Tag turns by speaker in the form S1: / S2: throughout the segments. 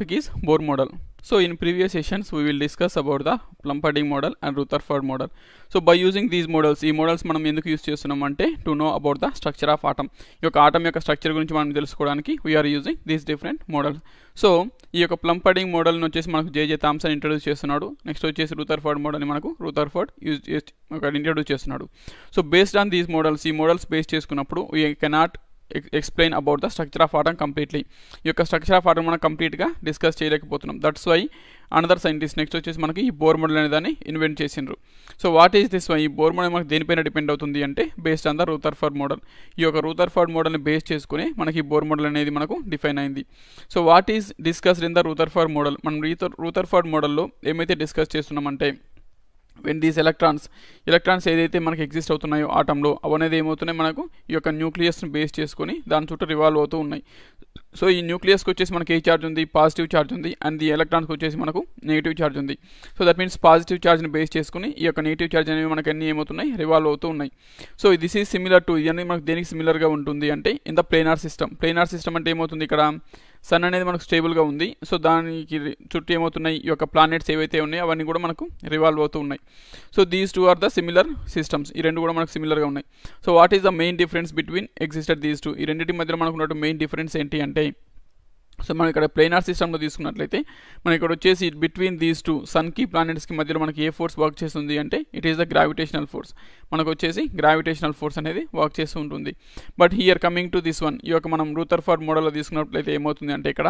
S1: topic is Bohr model. So in previous sessions we will discuss about the Plumb-Pudding model and model so by using using models ఈ models మనం ఎందుకు use చేస్తున్నాం అంటే to know about the structure of atom ఈ యొక్క atom యొక్క structure గురించి మనం తెలుసుకోవడానికి we're using these different model so ఈ యొక్క ప్లంపడింగ్ మోడల్ని వచ్చేసి మనకు జేజే థామ్సన్ ఇంట్రడ్యూస్ చేస్తున్నాడు నెక్స్ట్ వచ్చేసి రూథర్ఫర్డ్ మోడల్ని మనకు రూథర్ఫర్డ్ యూజ్ చేసి ఇంట్రడ్యూస్ చేస్తున్నాడు so based on these models ఈ మోడల్స్ బేస్ చేసుకున్నప్పుడు we cannot explain about the structure of atom completely ఈ యొక్క స్ట్రక్చర్ ఆఫ్ ఆటమ్ మనం కంప్లీట్గా డిస్కస్ చేయలేకపోతున్నాం that's why another scientist next వచ్చేసి మనకి ఈ బోర్ మోడల్ అనే దాన్ని ఇన్వెంట్ చేసిండ్రు so what is this why ఈ బోర్ మోడల్ మనకి దేనిపైన డిపెండ్ అవుతుంది అంటే based on the Rutherford model ఈ యొక్క రూథర్ఫర్డ్ మోడల్ని బేస్ చేసుకుని మనకి బోర్ మోడల్ అనేది మనకు డిఫైన్ అయింది so what is discussed in the Rutherford model మనం రూథర్ఫర్డ్ మోడల్లో ఏమైతే డిస్కస్ చేస్తున్నామంటే వెన్ దీస్ ఎలక్ట్రాన్స్ ఎలక్ట్రాన్స్ ఏదైతే మనకి ఎగ్జిస్ట్ అవుతున్నాయో ఆటంలో అవనేది ఏమవుతున్నాయి మనకు ఈ యొక్క న్యూక్లియస్ని బేస్ చేసుకొని దాని చుట్టూ రివాల్వ్ అవుతూ ఉన్నాయి సో ఈ న్యూక్లియస్కి వచ్చేసి మనకి ఏ ఛార్జ్ ఉంది పాజిటివ్ ఛార్జ్ ఉంది అండ్ ఈ ఎలక్ట్రాన్స్కి వచ్చేసి మనకు నెగిటివ్ ఛార్జ్ ఉంది సో దట్ మీన్స్ పాజిటివ్ ఛార్జ్ని బేస్ చేసుకుని ఈ యొక్క నెగిటివ్ ఛార్జ్ అనేవి మనకు అన్ని ఏమవుతున్నాయి రివాల్వ్ అవుతూ ఉన్నాయి so this is similar to ఇవన్నీ మనకు దేనికి సిమిలర్గా ఉంటుంది అంటే ఇంత ప్లేనార్ సిస్టమ్ ప్లేనార్ సిస్టమ్ అంటే ఏమవుతుంది ఇక్కడ సన్ అనేది మనకు స్టేబుల్గా ఉంది సో దానికి చుట్టూ ఏమవుతున్నాయి ఈ యొక్క ప్లానెట్స్ ఏవైతే ఉన్నాయో అవన్నీ కూడా మనకు రివాల్వ్ అవుతూ ఉన్నాయి so these two are the similar systems ఈ రెండు కూడా మనకు సిమిలర్గా ఉన్నాయి so what is the main difference between existed these two ఈ రెండింటి మధ్యలో మనకు మెయిన్ డిఫరెన్స్ ఏంటి అంటే సో మనం ఇక్కడ ప్లేనార్ సిస్టమ్లో తీసుకున్నట్లయితే మనం ఇక్కడ వచ్చేసి బిట్వీన్ దీస్ టూ సన్కి ప్లానెట్స్కి మధ్యలో మనకి ఏ ఫోర్స్ వర్క్ చేస్తుంది అంటే it is the gravitational force మనకు వచ్చేసి గ్రావిటేషనల్ ఫోర్స్ అనేది వర్క్ చేస్తూ ఉంటుంది but here coming to this one ఈ యొక్క మనం రూతర్ ఫార్ మోడల్లో తీసుకున్నట్లయితే ఏమవుతుంది అంటే ఇక్కడ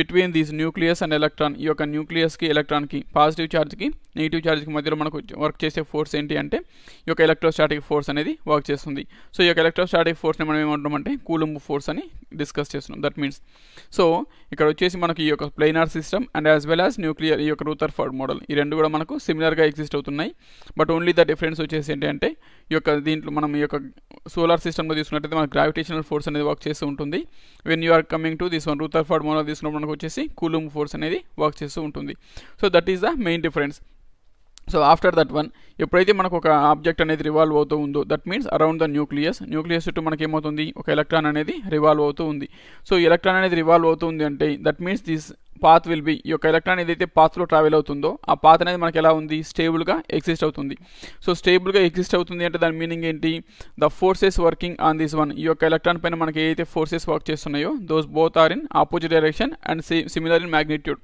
S1: between these nucleus and electron ఈ యొక్క న్యూక్లియస్కి ఎలక్ట్రాన్కి పాజిటివ్ ఛార్జ్కి నెగిటివ్ ఛార్జ్కి మధ్యలో మనకు వర్క్ చేసే ఫోర్స్ ఏంటి అంటే ఈ యొక్క ఎలక్ట్రోస్టాటిక్ ఫోర్స్ అనేది వర్క్ చేస్తుంది సో ఈ యొక్క ఎలక్ట్రోస్టాటిక్ ఫోర్స్ని మనం ఏమంటామంటే కూలుంబు ఫోర్స్ అని డిస్కస్ చేస్తున్నాం దట్ మీన్స్ సో ఇక్కడ వచ్చేసి మనకి ఈ యొక్క planar system and as well as nuclear ఈ యొక్క రూతర్ ఫర్డ్ మోడల్ ఈ రెండు కూడా మనకు సిమిలర్గా ఎగ్జిస్ట్ అవుతున్నాయి బట్ ఓన్లీ ద డిఫరెన్స్ వచ్చేసి ఏంటంటే ఈ యొక్క దీంట్లో మనం ఈ యొక్క సోలార్ సిస్టమ్లో తీసుకున్నట్టయితే మనకు గ్రావిటేషనల్ ఫోర్స్ అనేది వర్క్ చేస్తూ ఉంటుంది when you are coming to this one Rutherford model తీసుకున్నప్పుడు మనకు వచ్చేసి కూలూమ్ ఫోర్స్ అనేది వర్క్ చేస్తూ ఉంటుంది so that is the main difference so after that one ఎప్పుడైతే మనకు ఒక ఆబ్జెక్ట్ అనేది రివాల్వ్ అవుతూ ఉందో that means around the nucleus nucleus చుట్టూ మనకి ఏమవుతుంది ఒక ఎలక్ట్రాన్ అనేది రివాల్వ్ అవుతూ ఉంది సో ఎలక్ట్రాన్ అనేది రివాల్వ్ అవుతుంది అంటే that means this path will be ఈ యొక్క ఎలక్ట్రాన్ ఏదైతే పాత్లో ట్రావెల్ అవుతుందో ఆ పాత్ అనేది మనకి ఎలా ఉంది స్టేబుల్గా ఎగ్జిస్ట్ అవుతుంది సో స్టేబుల్గా ఎగ్జిస్ట్ అవుతుంది అంటే దాని మీనింగ్ ఏంటి the forces working on this one ఈ యొక్క ఎలక్ట్రాన్ పైన మనకి ఏదైతే ఫోర్సెస్ వర్క్ చేస్తున్నాయో those both are in opposite direction and similar in magnitude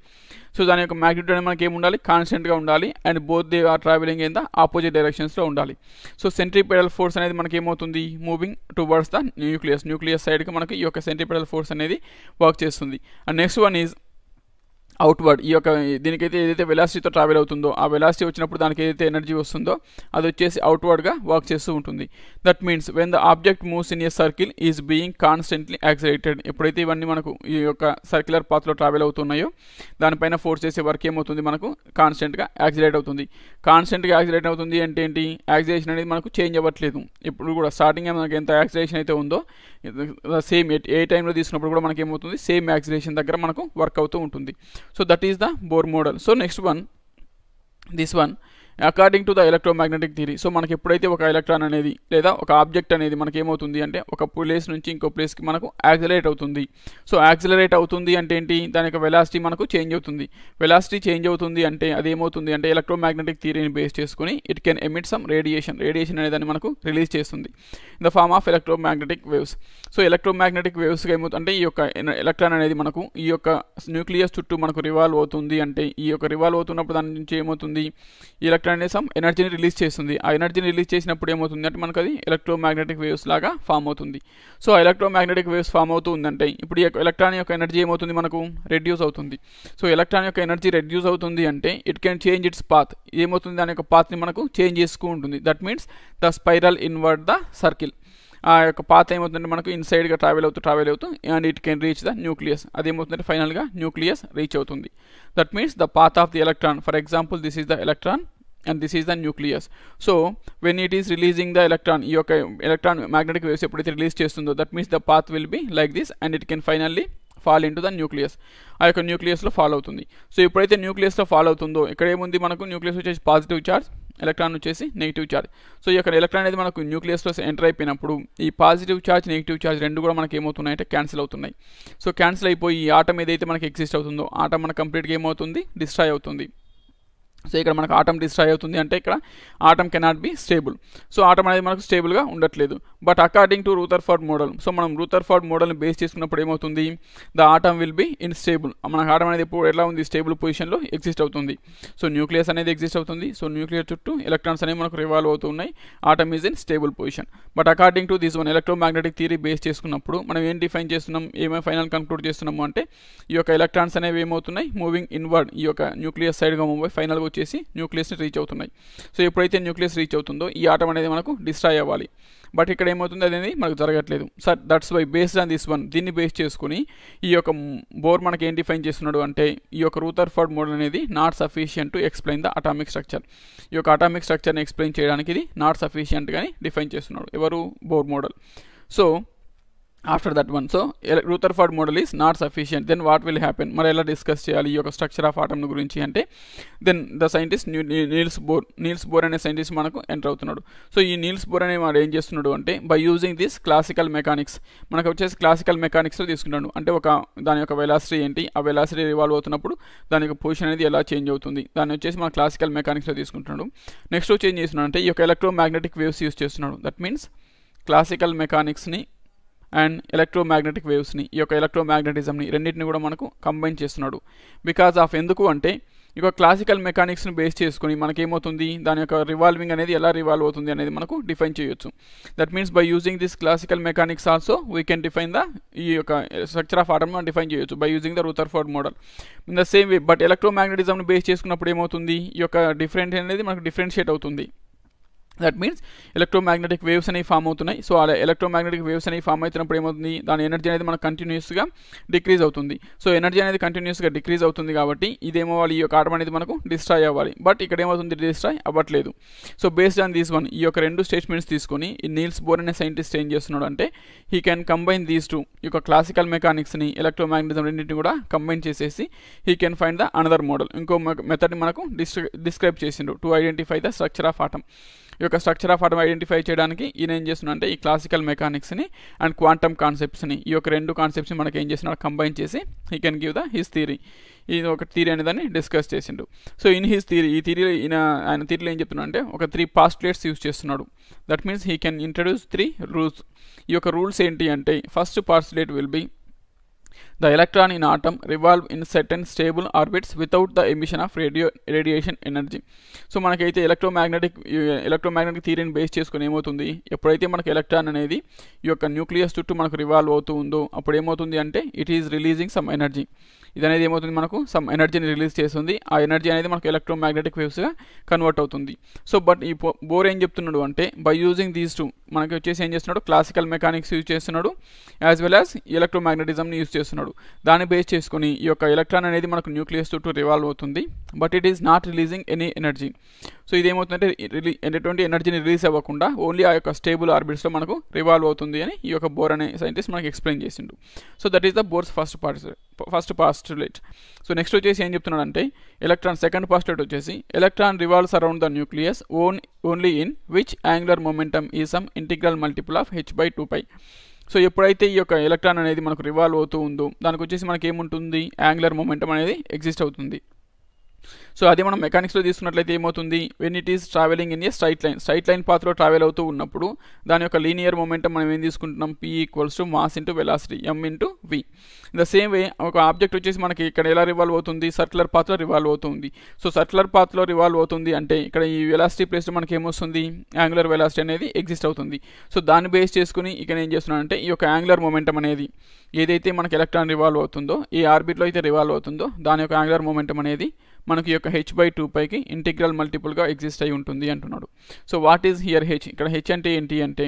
S1: so దాని యొక్క మ్యాగ్నిట్యూడ్ అనేది మనకి ఏముండాలి కాన్స్టెంట్గా ఉండాలి and both they are travelling in the opposite డైరెక్షన్స్లో ఉండాలి సో పెడల్ ఫోర్స్ అనేది మనకి ఏమవుతుంది moving towards the nucleus nucleus సైడ్కి మనకి ఈ యొక్క పెడల్ ఫోర్స్ అనేది వర్క్ చేస్తుంది and next one is outward ఈ యొక్క దీనికైతే ఏదైతే వెలాసిటీతో ట్రావెల్ అవుతుందో ఆ వెలాసిటీ వచ్చినప్పుడు దానికి ఏదైతే ఎనర్జీ వస్తుందో అది వచ్చేసి అవుట్వర్డ్గా వర్క్ చేస్తూ ఉంటుంది that means when the object moves in a circle is being constantly accelerated ఎప్పుడైతే ఇవన్నీ మనకు ఈ యొక్క సర్క్యులర్ పాత్లో ట్రావెల్ అవుతున్నాయో దానిపైన ఫోర్స్ చేసే వర్క్ ఏమవుతుంది మనకు కాన్స్టెంట్గా యాక్సిలేట్ అవుతుంది కాన్స్టెంట్గా యాక్సిలేట్ అవుతుంది అంటే ఏంటి యాక్సిలేషన్ అనేది మనకు చేంజ్ అవ్వట్లేదు ఇప్పుడు కూడా స్టార్టింగ్ మనకి ఎంత యాక్సిలేషన్ అయితే ఉందో సేమ్ ఏ టైంలో తీసుకున్నప్పుడు కూడా మనకి ఏమవుతుంది సేమ్ యాక్సిలేషన్ దగ్గర మనకు వర్క్ అవుతూ ఉంటుంది so that is the bohr model so next one this one according to the electromagnetic theory so మనకి ఎప్పుడైతే ఒక ఎలక్ట్రాన్ అనేది లేదా ఒక ఆబ్జెక్ట్ అనేది మనకి ఏమవుతుంది అంటే ఒక ప్లేస్ నుంచి ఇంకో ప్లేస్కి మనకు యాక్సిలరేట్ అవుతుంది సో యాక్సిలరేట్ అవుతుంది అంటే ఏంటి దాని యొక్క వెలాసిటీ మనకు చేంజ్ అవుతుంది వెలాసిటీ చేంజ్ అవుతుంది అంటే అది ఏమవుతుంది అంటే ఎలక్ట్రోమాగ్నెటిక్ థియరీని బేస్ చేసుకుని it can emit some radiation radiation అనేదాన్ని మనకు రిలీజ్ చేస్తుంది in the form of electromagnetic waves so electromagnetic waves ఏమవుతుంది అంటే ఈ యొక్క ఎలక్ట్రాన్ అనేది మనకు ఈ యొక్క న్యూక్లియస్ చుట్టూ మనకు రివాల్వ్ అవుతుంది అంటే ఈ యొక్క రివాల్వ్ అవుతున్నప్పుడు దాని నుంచి ఏమవుతుంది ఎలక్ట్రాన్ రిసెప్టర్ అనే సమ్ ఎనర్జీని రిలీజ్ చేస్తుంది ఆ ఎనర్జీని రిలీజ్ చేసినప్పుడు ఏమవుతుంది అంటే మనకు అది ఎలక్ట్రోమాగ్నెటిక్ వేవ్స్ లాగా ఫామ్ అవుతుంది సో ఆ ఎలక్ట్రోమాగ్నెటిక్ వేవ్స్ ఫామ్ అవుతూ ఉందంటే ఇప్పుడు ఈ ఎలక్ట్రాన్ యొక్క ఎనర్జీ ఏమవుతుంది మనకు రెడ్యూస్ అవుతుంది సో ఎలక్ట్రాన్ యొక్క ఎనర్జీ రెడ్యూస్ అవుతుంది అంటే it can change its path ఏమవుతుంది దాని యొక్క పాత్ని మనకు చేంజ్ చేస్తూ ఉంటుంది that means the spiral invert the circle ఆ యొక్క పాత ఏమవుతుందంటే మనకు ఇన్సైడ్గా ట్రావెల్ అవుతూ ట్రావెల్ అవుతూ and it can reach the nucleus అదేమవుతుందంటే ఫైనల్గా న్యూక్లియస్ రీచ్ అవుతుంది that means the path of the electron for example this is the electron and this is the nucleus so when it is releasing the electron ఈ యొక్క electron magnetic waves ఎప్పుడైతే release చేస్తుందో that means the path will be like this and it can finally fall into the nucleus ఆ యొక్క న్యూక్లియస్లో fall అవుతుంది so ఎప్పుడైతే న్యూక్లియస్లో fall అవుతుందో ఇక్కడ ఏముంది మనకు న్యూక్లియస్ వచ్చేసి పాజిటివ్ చార్జ్ ఎలక్ట్రాన్ వచ్చేసి నెగిటివ్ చార్జ్ సో ఇక్కడ ఎలక్ట్రాన్ అనేది మనకు న్యూక్లియస్లో ఎంటర్ అయిపోయినప్పుడు ఈ పాజిటివ్ చార్జ్ నెగిటివ్ చార్జ్ రెండు కూడా మనకి ఏమవుతున్నాయి అంటే క్యాన్సిల్ అవుతున్నాయి సో క్యాన్సిల్ అయిపోయి ఈ ఆటం ఏదైతే మనకి ఎగ్జిస్ట్ అవుతుందో ఆటం మన కంప్లీట్గా ఏమవుతుంది డిస్ట్రాయ్ అవుతుంది సో ఇక్కడ మనకు ఆటం డిస్ట్రాయ్ అవుతుంది అంటే ఇక్కడ atom cannot be stable so atom అనేది మనకు స్టేబుల్గా ఉండట్లేదు but according to Rutherford Rutherford model so మనం రూతర్ రూథర్ఫర్డ్ మోడల్ని బేస్ చేసుకున్నప్పుడు ఏమవుతుంది the atom will be in stable మనకు ఆటమ్ అనేది ఇప్పుడు ఎలా ఉంది స్టేబుల్ పొజిషన్లో ఎగ్జిస్ట్ అవుతుంది సో న్యూక్లియస్ అనేది ఎగ్జిస్ట్ అవుతుంది సో న్యూక్లియర్ చుట్టూ ఎలక్ట్రాన్స్ అనేవి మనకు రివాల్వ్ అవుతున్నాయి atom is in stable position but according to this one electromagnetic theory base చేసుకున్నప్పుడు మనం ఏం డిఫైన్ చేస్తున్నాం ఏమేమి ఫైనల్ కన్క్లూడ్ చేస్తున్నాము అంటే ఈ యొక్క ఎలక్ట్రాన్స్ అనేవి ఏమవుతున్నాయి మూవింగ్ ఇన్వర్డ్ ఈ యొక్క న్యూక్లియస్ సైడ్గా మూవ్ ఫైనల్గా చేసి న్యూక్లియస్ని రీచ్ అవుతున్నాయి సో ఎప్పుడైతే న్యూక్లియస్ రీచ్ అవుతుందో ఈ ఆటం అనేది మనకు డిస్ట్రాయ్ అవ్వాలి బట్ ఇక్కడ ఏమవుతుంది అనేది మనకు జరగట్లేదు sir that's why based on this one దీన్ని బేస్ చేసుకుని ఈ యొక్క బోర్ మనకి ఏం డిఫైన్ చేస్తున్నాడు అంటే ఈ యొక్క ఫర్డ్ మోడల్ అనేది not sufficient to explain the atomic structure ఈ యొక్క అటామిక్ స్ట్రక్చర్ని ఎక్స్ప్లెయిన్ చేయడానికి ఇది నాట్ సఫిషియంట్ కానీ డిఫైన్ చేస్తున్నాడు ఎవరు Bohr model so after that one so Rutherford model is not sufficient then what will happen మరి ఎలా డిస్కస్ చేయాలి ఈ యొక్క స్ట్రక్చర్ ఆఫ్ ఆటమ్ గురించి అంటే then the scientist Niels Bohr Niels bore అనే సైంటిస్ట్ మనకు ఎంటర్ అవుతున్నాడు సో ఈ నీల్స్ బోర్ అనే వాడు ఏం చేస్తున్నాడు అంటే by using this classical mechanics మనకు వచ్చేసి క్లాసికల్ మెకానిక్స్లో తీసుకున్నాడు అంటే ఒక దాని యొక్క వెలాసిటీ ఏంటి ఆ వెలాసిటీ రివాల్వ్ అవుతున్నప్పుడు దాని యొక్క పొజిషన్ అనేది ఎలా చేంజ్ అవుతుంది దాన్ని వచ్చేసి మన క్లాసికల్ మెకానిక్స్లో తీసుకుంటున్నాడు నెక్స్ట్ చేంజ్ చేస్తున్నాడు అంటే ఈ యొక్క ఎలక్ట్రోమాగ్నెటిక్ వేవ్స్ యూస్ చేస్తున్నాడు దట్ మీన్స్ క్లాసికల్ మెకానిక్స్ని అండ్ ఎలక్ట్రోమ్యాగ్నెటిక్ వేవ్స్ని ఈ యొక్క ఎలక్ట్రోమ్యాగ్నెటిజంని రెండింటిని కూడా మనకు కంబైన్ చేస్తున్నాడు బికాజ్ ఆఫ్ ఎందుకు అంటే ఈ యొక్క క్లాసికల్ మెకానిక్స్ని బేస్ చేసుకుని మనకేమవుతుంది దాని యొక్క రివాల్వింగ్ అనేది ఎలా రివాల్వ్ అవుతుంది అనేది మనకు డిఫైన్ చేయొచ్చు that means by using this classical mechanics also we can define the ఈ యొక్క స్ట్రక్చర్ ఆఫ్ ఆటమ్ మనం డిఫైన్ చేయొచ్చు by using the Ford model in the same way but ఎలక్ట్రోమ్యాగ్నెటిజంని బేస్ చేసుకున్నప్పుడు ఏమవుతుంది ఈ యొక్క డిఫరెంట్ అనేది మనకు డిఫరెన్షియేట్ అవుతుంది దట్ మీన్స్ ఎలక్ట్రోమాగ్నెటిక్ వేవ్స్ అనేవి ఫామ్ అవుతున్నాయి సో అలా ఎలక్ట్రోమాగ్నెటిక్ వేవ్స్ అనేవి ఫామ్ అవుతున్నప్పుడు ఏమవుతుంది దాని ఎనర్జీ అనేది మనకు కంటిన్యూస్గా డిక్రీజ్ అవుతుంది సో ఎనర్జీ అనేది కంటిన్యూస్గా డిక్రీజ్ అవుతుంది కాబట్టి ఇదేమో ఈ యొక్క ఆటం అనేది మనకు డిస్ట్రాయ్ అవ్వాలి బట్ ఇక్కడ ఏమవుతుంది డిస్ట్రాయ్ అవ్వట్లేదు so based on these one ఈ యొక్క రెండు స్టేట్మెంట్స్ తీసుకొని ఈ నీల్స్ బోర్ అనే సైంటిస్ట్ ఏం చేస్తున్నాడు అంటే he can combine these two ఈ యొక్క క్లాసికల్ మెకానిక్స్ని ఎలక్ట్రోమాగ్నిజం రెండింటిని కూడా కంబైన్ చేసేసి he can find the another model ఇంకో మెథడ్ని మనకు డిస్క్రైబ్ చేసిండు to identify the structure of atom ఈ యొక్క స్ట్రక్చర్ ఆఫ్ ఆటమ్ ఐడెంటిఫై చేయడానికి ఈయన ఏం చేస్తున్నాడు అంటే ఈ క్లాసికల్ మెకానిక్స్ని అండ్ క్వాంటమ్ కాన్సెప్ట్స్ని ఈ యొక్క రెండు కాన్సెప్ట్స్ని మనకి ఏం చేస్తున్నాడు కంబైన్ చేసి ఈ can give the his theory ఇది ఒక థీరీ దాన్ని డిస్కస్ చేసిండు సో ఇన్ హిస్ థీరీ ఈ థీరీ ఈయన ఆయన థీరీలో ఏం చెప్తున్నాడు అంటే ఒక త్రీ పాస్టులేట్స్ యూజ్ చేస్తున్నాడు that means he can introduce three rules ఈ యొక్క రూల్స్ ఏంటి అంటే first postulate will be the electron in atom revolve in certain stable orbits without the emission of radio radiation energy so మనకైతే electromagnetic electromagnetic థీరీని base చేసుకుని ఏమవుతుంది ఎప్పుడైతే మనకు ఎలక్ట్రాన్ అనేది ఈ యొక్క న్యూక్లియస్ చుట్టూ మనకు రివాల్వ్ అవుతూ ఉందో అప్పుడు ఏమవుతుంది అంటే it is releasing some energy ఇది అనేది ఏమవుతుంది మనకు సమ్ ఎనర్జీని రిలీజ్ చేస్తుంది ఆ ఎనర్జీ అనేది మనకు ఎలక్ట్రోమాగ్నెటిక్ వేవ్స్గా కన్వర్ట్ అవుతుంది సో బట్ ఈ బోర్ ఏం చెప్తున్నాడు అంటే బై యూజింగ్ దీస్ టూ మనకి వచ్చేసి ఏం చేస్తున్నాడు క్లాసికల్ మెకానిక్స్ యూజ్ చేస్తున్నాడు యాజ్ వెల్ యాజ్ ఎలక్ట్రోమాగ్నెటిజంని యూజ్ చేస్తున్నాడు దాన్ని బేస్ చేసుకుని ఈ యొక్క ఎలక్ట్రాన్ అనేది మనకు న్యూక్లియస్ చుట్టూ రివాల్వ్ అవుతుంది but it is not releasing any energy so ఇదేమవుతుందంటే రిలీ ఎటువంటి ఎనర్జీని రిలీజ్ అవ్వకుండా ఓన్లీ ఆ యొక్క స్టేబుల్ ఆర్బిట్స్లో మనకు రివాల్వ్ అవుతుంది అని ఈ యొక్క బోర్ అనే సైంటిస్ట్ మనకి ఎక్స్ప్లెయిన్ చేసిండు so that is the Bohr's first part first postulate so next వచ్చేసి ఏం చెప్తున్నాడంటే ఎలక్ట్రాన్ సెకండ్ పాస్టులేట్ వచ్చేసి electron revolves around the nucleus own only in which angular momentum ఈ some integral multiple of H by two pi so ఎప్పుడైతే ఈ యొక్క electron అనేది మనకు రివాల్వ్ అవుతూ ఉందో దానికి వచ్చేసి మనకి ఏముంటుంది యాంగులర్ మూమెంటం అనేది ఎగ్జిస్ట్ అవుతుంది సో అదే మనం మెకానిక్స్లో తీసుకున్నట్లయితే ఏమవుతుంది when it is travelling in a straight line straight line పాత్రలో ట్రావెల్ అవుతూ ఉన్నప్పుడు దాని యొక్క లీనియర్ మూమెంట్ మనం ఏం తీసుకుంటున్నాం p equals to mass into velocity m into v the same way ఒక ఆబ్జెక్ట్ వచ్చేసి మనకి ఇక్కడ ఎలా రివాల్వ్ అవుతుంది సర్కులర్ పాత్రలో రివాల్వ్ అవుతుంది సో సర్కులర్ పాత్రలో రివాల్వ్ అవుతుంది అంటే ఇక్కడ ఈ వెలాసిటీ ప్లేస్ మనకి ఏమొస్తుంది యాంగులర్ వెలాసిటీ అనేది ఎగ్జిస్ట్ అవుతుంది సో దాన్ని బేస్ చేసుకుని ఇక్కడ ఏం చేస్తున్నానంటే ఈ యొక్క యాంగులర్ మూమెంట్ అనేది ఏదైతే మనకి ఎలక్ట్రాన్ రివాల్వ్ అవుతుందో ఈ ఆర్బిట్లో అయితే రివాల్వ్ అవుతుందో దాని యొక్క యాంగులర్ మూమెంట్ అనేది మనకి యొక్క హెచ్ బై టూ పైకి ఇంటిగ్రల్ మల్టిపుల్గా ఎగ్జిస్ట్ అయి ఉంటుంది అంటున్నాడు so what is here h ఇక్కడ హెచ్ అంటే ఏంటి అంటే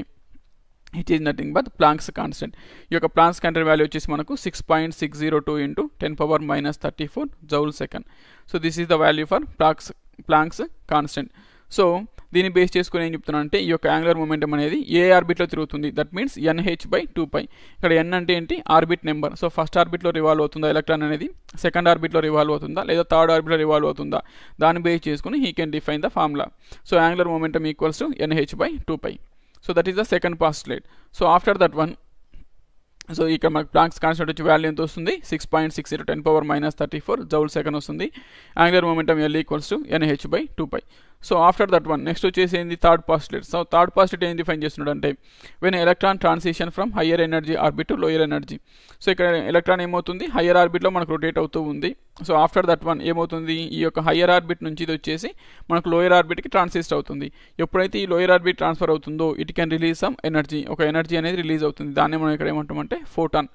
S1: h is nothing but Planck's constant ఈ యొక్క ప్లాంక్స్ కంటర్ వాల్యూ వచ్చేసి మనకు six point six zero two into ten power minus thirty four joule second so this is the value for Planck's Planck's constant so దీన్ని base చేసుకుని ఏం చెప్తున్నాను అంటే ఈ యొక్క యాంగులర్ మూమెంటం అనేది ఏ ఆర్బిట్లో తిరుగుతుంది that means n h by two pi ఇక్కడ ఎన్ అంటే ఏంటి ఆర్బిట్ నెంబర్ సో ఫస్ట్ ఆర్బిట్లో రివాల్వ్ అవుతుందా ఎలక్ట్రాన్ అనేది సెకండ్ ఆర్బిట్లో రివాల్వ్ అవుతుందా లేదా థర్డ్ ఆర్బిట్లో రివాల్వ్ అవుతుందా దాన్ని బేస్ చేసుకుని he can define the formula so angular momentum equals to NH by two pi so that is the second postulate so after that one so ఇక్కడ మనకు ప్లాంక్స్ కాన్స్టెంట్ వచ్చి value ఎంత వస్తుంది six point six zero ten power minus thirty four joule second వస్తుంది angular momentum l equals to NH by two pi so after that one next వచ్చేసి ఏంది third postulate so third postulate ఏం define చేస్తున్నాడు అంటే when electron transition from higher energy orbit to lower energy so ఇక్కడ electron ఏమవుతుంది higher ఆర్బిట్లో మనకు rotate అవుతూ ఉంది సో ఆఫ్టర్ దట్ వన్ ఏమవుతుంది ఈ యొక్క హయ్యర్ ఆర్బిట్ నుంచి ఇది వచ్చేసి మనకు లోయర్ ఆర్బిట్కి ట్రాన్సిస్ట్ అవుతుంది ఎప్పుడైతే ఈ లోయర్ ఆర్బిట్ ట్రాన్స్ఫర్ అవుతుందో it can release some energy ఒక ఎనర్జీ అనేది రిలీజ్ అవుతుంది దాన్ని మనం ఇక్కడ ఏమంటామంటే ఫోటాన్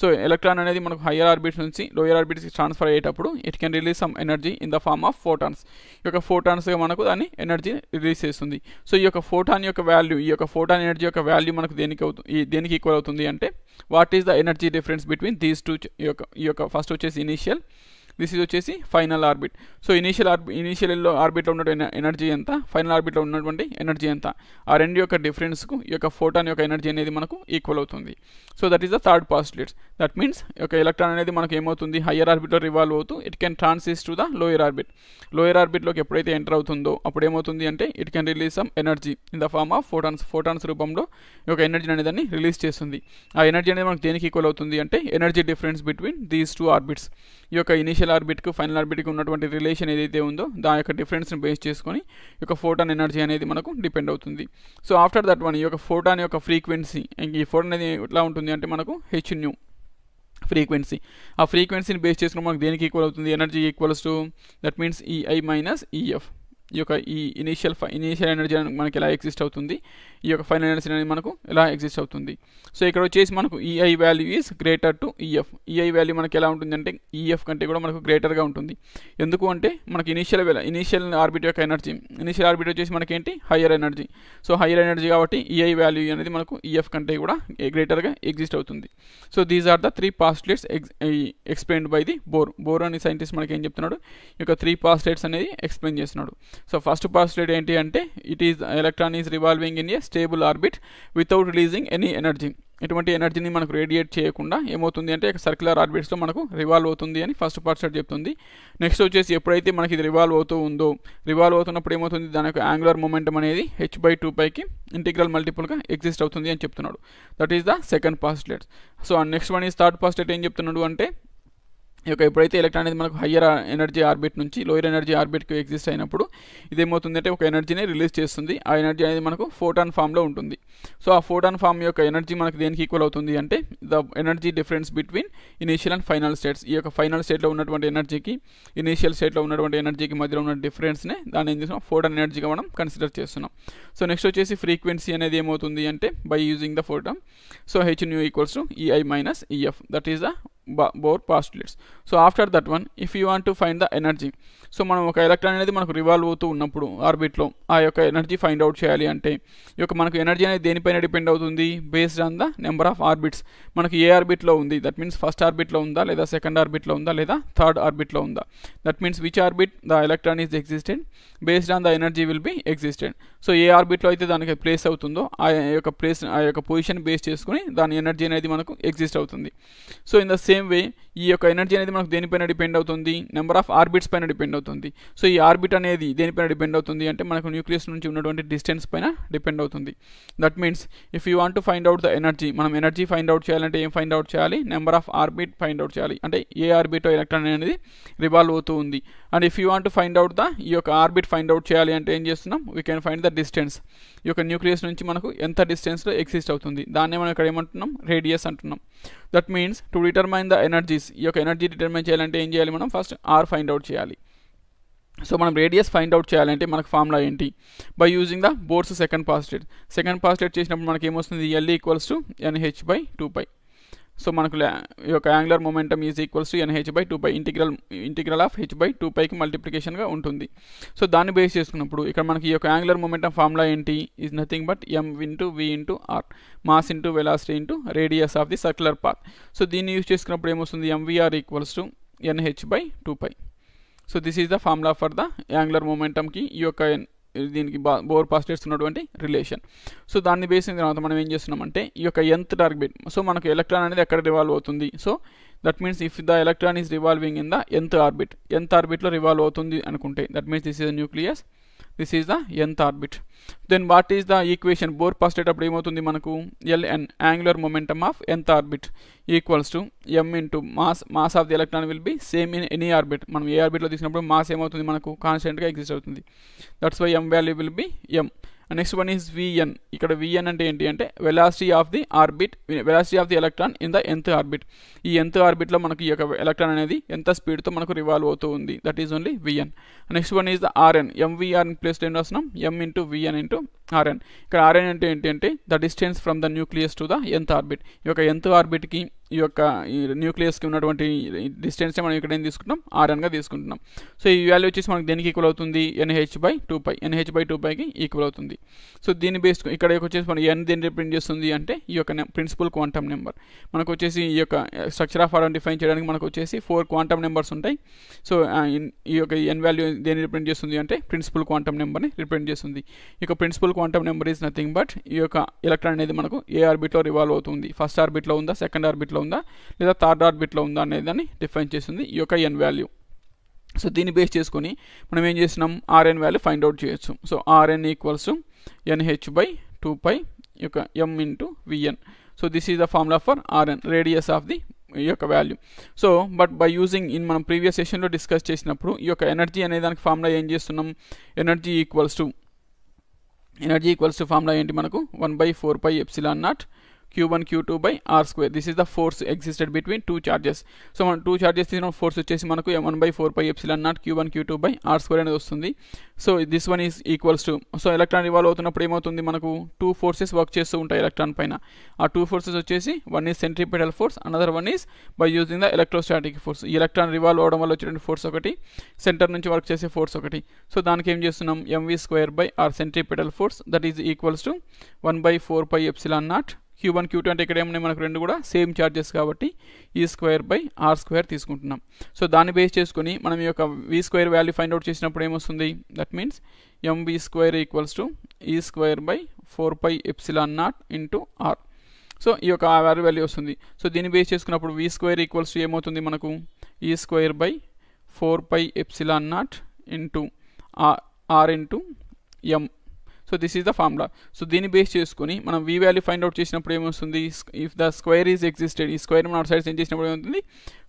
S1: సో ఎలక్ట్రాన్ అనేది మనకు హయ్యర్ ఆర్బిట్స్ నుంచి లోయర్ ఆర్బిట్స్కి ట్రాన్స్ఫర్ అయ్యేటప్పుడు it can release some energy in the form of photons ఈ యొక్క ఫోటాన్స్గా మనకు దాన్ని ఎనర్జీ రిలీజ్ చేస్తుంది సో ఈ యొక్క ఫోటాన్ యొక్క వాల్యూ ఈ యొక్క ఫోటాన్ ఎనర్జీ యొక్క వాల్యూ మనకు దేనికి అవుతుంది దేనికి ఈక్వల్ అవుతుంది అంటే what is the energy difference between these two యొక్క ఈ యొక్క ఫస్ట్ వచ్చేసి ఇనీషియల్ దిస్ ఇస్ వచ్చేసి final orbit so initial orbit initial ఆర్బిట్లో ఉన్నటువంటి ఎనర్జీ ఎంత ఫైనల్ ఆర్బిట్లో ఉన్నటువంటి ఎనర్జీ ఎంత ఆ రెండు యొక్క డిఫరెన్స్కు ఈ యొక్క ఫోటాన్ యొక్క ఎనర్జీ అనేది మనకు ఈక్వల్ అవుతుంది so that is the third postulates that means యొక్క ఎలక్ట్రాన్ అనేది మనకు ఏమవుతుంది హయ్యర్ ఆర్బిట్లో రివాల్వ్ అవుతూ it can transit to the lower orbit lower ఆర్బిట్లోకి ఎప్పుడైతే ఎంటర్ అవుతుందో అప్పుడు ఏమవుతుంది అంటే it can release some energy in the form of photons photons రూపంలో ఈ యొక్క ఎనర్జీ అనేది రిలీజ్ చేస్తుంది ఆ ఎనర్జీ అనేది మనకు దేనికి ఈక్వల్ అవుతుంది అంటే energy difference between these two orbits ఈ యొక్క ఇనిషియల్ ఇనిషియల్ ఆర్బిట్కు ఫైనల్ ఆర్బిట్కి ఉన్నటువంటి రిలేషన్ ఏదైతే ఉందో దాని యొక్క డిఫరెన్స్ని బేస్ చేసుకొని ఈ యొక్క ఫోటాన్ ఎనర్జీ అనేది మనకు డిపెండ్ అవుతుంది సో ఆఫ్టర్ దట్ వన్ ఈ యొక్క ఫోటాన్ యొక్క ఫ్రీక్వెన్సీ ఈ ఫోటో అనేది ఎట్లా ఉంటుంది అంటే మనకు హెచ్ న్యూ ఫ్రీక్వెన్సీ ఆ ఫ్రీక్వెన్సీని బేస్ చేసుకుని మనకు దేనికి ఈక్వల్ అవుతుంది energy equals to that means EI minus EF ఈ యొక్క ఈ ఇనీషియల్ ఇనీషియల్ ఎనర్జీ మనకి ఎలా ఎగ్జిస్ట్ అవుతుంది ఈ యొక్క ఫైనల్ ఎనర్జీ అనేది మనకు ఎలా ఎగ్జిస్ట్ అవుతుంది సో ఇక్కడ వచ్చేసి మనకు EI value is greater to EF EI value మనకి ఎలా ఉంటుందంటే ఈఎఫ్ e కంటే కూడా మనకు గ్రేటర్గా ఉంటుంది ఎందుకు అంటే మనకి ఇనీషియల్ ఇనీషియల్ ఆర్బిట్ యొక్క ఎనర్జీ ఇనీషియల్ ఆర్బిట్ వచ్చేసి ఏంటి higher energy so higher energy కాబట్టి ఈఐ e వాల్యూ అనేది మనకు ఈఎఫ్ e కంటే కూడా గ్రేటర్గా ఎగ్జిస్ట్ అవుతుంది so these are the three postulates ex explained by the Bohr Bohr అనే సైంటిస్ట్ మనకి ఏం చెప్తున్నాడు ఈ యొక్క త్రీ పాస్ట్లేట్స్ అనేది ఎక్స్ప్లెయిన్ చేస్తున్నాడు సో ఫస్ట్ పాస్టేట్ ఏంటి అంటే it is electron is revolving in a stable orbit without releasing any energy ఎటువంటి ఎనర్జీని మనకు రేడియేట్ చేయకుండా ఏమవుతుంది అంటే సర్క్యులర్ ఆర్బిట్స్లో మనకు రివాల్వ్ అవుతుంది అని ఫస్ట్ పార్ట్ చెప్తుంది నెక్స్ట్ వచ్చేసి ఎప్పుడైతే మనకి ఇది రివాల్వ్ అవుతూ ఉందో రివాల్వ్ అవుతున్నప్పుడు ఏమవుతుంది దాని యొక్క యాంగులర్ మూమెంటం అనేది హెచ్ బై టూ పైకి ఇంటిగ్రల్ మల్టిపుల్గా ఎగ్జిస్ట్ అవుతుంది అని చెప్తున్నాడు that is the second postulate so next one is third postulate ఏం చెప్తున్నాడు అంటే యొక్క ఎప్పుడైతే ఎలక్ట్రాన్ అనేది మనకు హయ్యర్ ఎనర్జీ ఆర్బిట్ నుంచి లోయర్ ఎనర్జీ ఆర్బిట్కి ఎగ్జిస్ట్ అయినప్పుడు ఇదేమవుతుందంటే ఒక ఎనర్జీని రిలీజ్ చేస్తుంది ఆ ఎనర్జీ అనేది మనకు ఫోటాన్ ఫామ్లో ఉంటుంది సో ఆ ఫోటాన్ ఫామ్ యొక్క ఎనర్జీ మనకు దేనికి ఈక్వల్ అవుతుంది అంటే the energy difference between initial and final states ఈ యొక్క ఫైనల్ స్టేట్లో ఉన్నటువంటి ఎనర్జీకి ఇనీషియల్ స్టేట్లో ఉన్నటువంటి ఎనర్జీకి మధ్యలో ఉన్న డిఫరెన్స్నే దాన్ని ఏం చేస్తున్నాం ఫోటాన్ ఎనర్జీగా మనం కన్సిడర్ చేస్తున్నాం సో నెక్స్ట్ వచ్చేసి ఫ్రీక్వెన్సీ అనేది ఏమవుతుంది అంటే by using the photon so h nu equals to EI minus EF that is the Bohr postulates so after that one if you want to find the energy so మనం ఒక electron అనేది మనకు revolve అవుతూ ఉన్నప్పుడు ఆర్బిట్లో ఆ యొక్క energy find out చేయాలి అంటే ఈ యొక్క మనకు ఎనర్జీ అనేది దేనిపైన డిపెండ్ అవుతుంది based on the number of orbits మనకి ఏ ఆర్బిట్లో ఉంది దట్ మీన్స్ ఫస్ట్ ఆర్బిట్లో ఉందా లేదా సెకండ్ ఆర్బిట్లో ఉందా లేదా థర్డ్ ఆర్బిట్లో ఉందా that means which orbit the electron is existent based on the energy will be existent so ఏ ఆర్బిట్లో అయితే దానికి ప్లేస్ అవుతుందో ఆ యొక్క ప్లేస్ ఆ యొక్క పొజిషన్ బేస్ చేసుకుని దాని ఎనర్జీ అనేది మనకు ఎగ్జిస్ట్ అవుతుంది so in the same same way ఈ యొక్క ఎనర్జీ అనేది మనకు దేనిపైన డిపెండ్ అవుతుంది నెంబర్ ఆఫ్ ఆర్బిట్స్ పైన డిపెండ్ అవుతుంది సో ఈ ఆర్బిట్ అనేది దేనిపైన డిపెండ్ అవుతుంది అంటే మనకు న్యూక్లియస్ నుంచి ఉన్నటువంటి డిస్టెన్స్ పైన డిపెండ్ అవుతుంది that means if you want to find out the energy మనం ఎనర్జీ ఫైండ్ అవుట్ చేయాలంటే ఏం ఫైండ్ అవుట్ చేయాలి number of orbit find out చేయాలి అంటే ఏ ఆర్బిట్ ఎలక్ట్రాన్ అనేది రివాల్వ్ అవుతూ ఉంది and if you want to find out the ఈ యొక్క ఆర్బిట్ ఫైండ్ అవుట్ చేయాలి అంటే ఏం చేస్తున్నాం we can find the distance ఈ యొక్క న్యూక్లియస్ నుంచి మనకు ఎంత డిస్టెన్స్లో ఎగ్జిస్ట్ అవుతుంది దాన్నే మనం ఇక్కడ ఏమంటున్నాం రేడియస్ అంటున్నాం that means to determine the energies radius ఈ యొక్క ఎనర్జీ డిటర్మైన్ చేయాలంటే ఏం చేయాలి మనం ఫస్ట్ ఆర్ ఫైండ్ అవుట్ చేయాలి సో మనం రేడియస్ ఫైండ్ అవుట్ చేయాలంటే మనకు ఫార్ములా ఏంటి by using the Bohr's second postulate second postulate చేసినప్పుడు మనకి ఏమొస్తుంది l equals to NH by two pi so మనకు ఈ యొక్క angular momentum is equals to NH by two by integral integral of H by two పైకి మల్టిప్లికేషన్గా ఉంటుంది so దాన్ని బేస్ చేసుకున్నప్పుడు ఇక్కడ మనకి ఈ యొక్క యాంగులర్ మొమెంటమ్ ఫార్ములా ఏంటి is nothing but m into v into r mass into velocity into radius of the circular path so దీన్ని యూజ్ చేసుకున్నప్పుడు ఏమొస్తుంది MVR equals to NH by two pi so this is the formula for the angular మొమెంటమ్కి ఈ యొక్క దీనికి bore పాస్టేట్స్ ఉన్నటువంటి relation so దాన్ని అయిన తర్వాత మనం ఏం చేస్తున్నామంటే ఈ యొక్క ఎంత్ టార్గెట్ సో మనకు ఎలక్ట్రాన్ అనేది ఎక్కడ రివాల్వ్ అవుతుంది so that means if the electron is revolving in the nth orbit nth ఆర్బిట్లో రివాల్వ్ అవుతుంది అనుకుంటే that means this is nucleus this is the nth orbit then what is the equation Bohr pass అయ్యేటప్పుడు ఏమవుతుంది మనకు LN angular momentum of nth orbit equals to m into mass mass of the electron will be same in any orbit మనం ఏ ఆర్బిట్లో తీసినప్పుడు mass ఏమవుతుంది మనకు కాన్స్టెంట్గా exist అవుతుంది that's why m value will be m next one is VN ఇక్కడ VN అంటే ఏంటి అంటే velocity of the orbit velocity of the electron in the nth orbit ఈ ఎంత్ ఆర్బిట్లో మనకు ఈ యొక్క ఎలక్ట్రాన్ అనేది ఎంత స్పీడ్తో మనకు రివాల్వ్ అవుతూ ఉంది that is only VN next one is the RN MVR place ఏం రాస్తున్నాం m into VN into RN ఇక్కడ ఆర్ఎన్ అంటే ఏంటి అంటే the distance from the nucleus to the nth orbit ఈ యొక్క ఎంత్ ఆర్బిట్కి ఈ యొక్క న్యూక్లియస్కి ఉన్నటువంటి డిస్టెన్స్ మనం ఇక్కడ ఏం తీసుకుంటాం ఆర్ఎన్గా తీసుకుంటున్నాం సో ఈ వాల్యూ వచ్చేసి మనకు దేనికి ఈక్వల్ అవుతుంది NH by two pi NH by two పైకి ఈక్వల్ అవుతుంది సో దీన్ని బేస్ ఇక్కడ వచ్చేసి మనం ఎన్ దీన్ని రిప్రెంట్ చేస్తుంది అంటే ఈ యొక్క ప్రిన్సిపల్ క్వాంటమ్ నెంబర్ మనకు వచ్చేసి ఈ యొక్క స్ట్రక్చర్ ఆఫ్ ఆర్ఎన్ డిఫైన్ చేయడానికి మనకు వచ్చేసి ఫోర్ క్వాంటమ్ నెంబర్స్ ఉంటాయి సో uh, ఈ యొక్క ఎన్ వాల్యూ దేన్ని రిప్రెంట్ చేస్తుంది అంటే ప్రిన్సిపల్ క్వాంటమ్ నెంబర్ని రిప్రజెంట్ చేస్తుంది ఈ యొక్క principal quantum number is nothing but ఈ యొక్క ఎలక్ట్రాన్ అనేది మనకు ఏ ఆర్బిట్లో రివాల్వ్ అవుతుంది ఫస్ట్ ఆర్బిట్లో ఉందా సెకండ్ ఆర్బిట్లో ఉందా లేదా థర్డ్ ఆర్బిట్లో ఉందా అనేది దాన్ని డిఫైన్ చేస్తుంది ఈ యొక్క ఎన్ వాల్యూ సో దీన్ని బేస్ చేసుకొని మనం ఏం చేసినాం ఆర్ఎన్ వాల్యూ ఫైండ్ అవుట్ చేయొచ్చు so RN equals NH by two pi యొక్క m into VN so this is the formula for RN radius of the ఈ యొక్క value so but by using in మనం previous సెషన్లో discuss చేసినప్పుడు ఈ యొక్క energy అనే దానికి ఫార్ములా ఏం చేస్తున్నాం energy equals to energy equals to formula ఏంటి మనకు one by four pi epsilon naught q1 q2 by R square this is the force existed between two charges so మనం టూ చార్జెస్ తీసిన force వచ్చేసి మనకు m one by four by epsilon naught q one q two by R square అనేది వస్తుంది so this one is equals to so electron evolve అవుతున్నప్పుడు ఏమవుతుంది మనకు two forces work చేస్తూ ఉంటాయి ఎలక్ట్రాన్ పైన ఆ టూ ఫోర్సెస్ వచ్చేసి one is centripetal force another one is by using the electrostatic force electron revolve అవడం వల్ల వచ్చేటువంటి ఫోర్స్ ఒకటి సెంటర్ నుంచి వర్క్ చేసే ఫోర్స్ ఒకటి సో దానికి ఏం చేస్తున్నాం MV square by R centripetal force that is equals to one by four by epsilon naught q one q two అంటే ఇక్కడ ఏమున్నాయి మనకు రెండు కూడా సేమ్ ఛార్జెస్ కాబట్టి e square by R square తీసుకుంటున్నాం సో దాన్ని బేస్ చేసుకొని మనం ఈ యొక్క V square value find out చేసినప్పుడు ఏమొస్తుంది that means MV square equals to e square by four pi epsilon naught into R so ఈ యొక్క ఆర్ వాల్యూ వస్తుంది సో దీన్ని బేస్ చేసుకున్నప్పుడు వి స్క్వేర్ ఈక్వల్స్ టు ఏమవుతుంది మనకు e square by four pi epsilon naught into R into M so this is the formula so దీన్ని base చేసుకుని మనం వి వాల్యూ ఫైండ్ అవుట్ చేసినప్పుడు ఏమొస్తుంది if the square is existed e square మనం out sides ఏం చేసినప్పుడు ఏమవుతుంది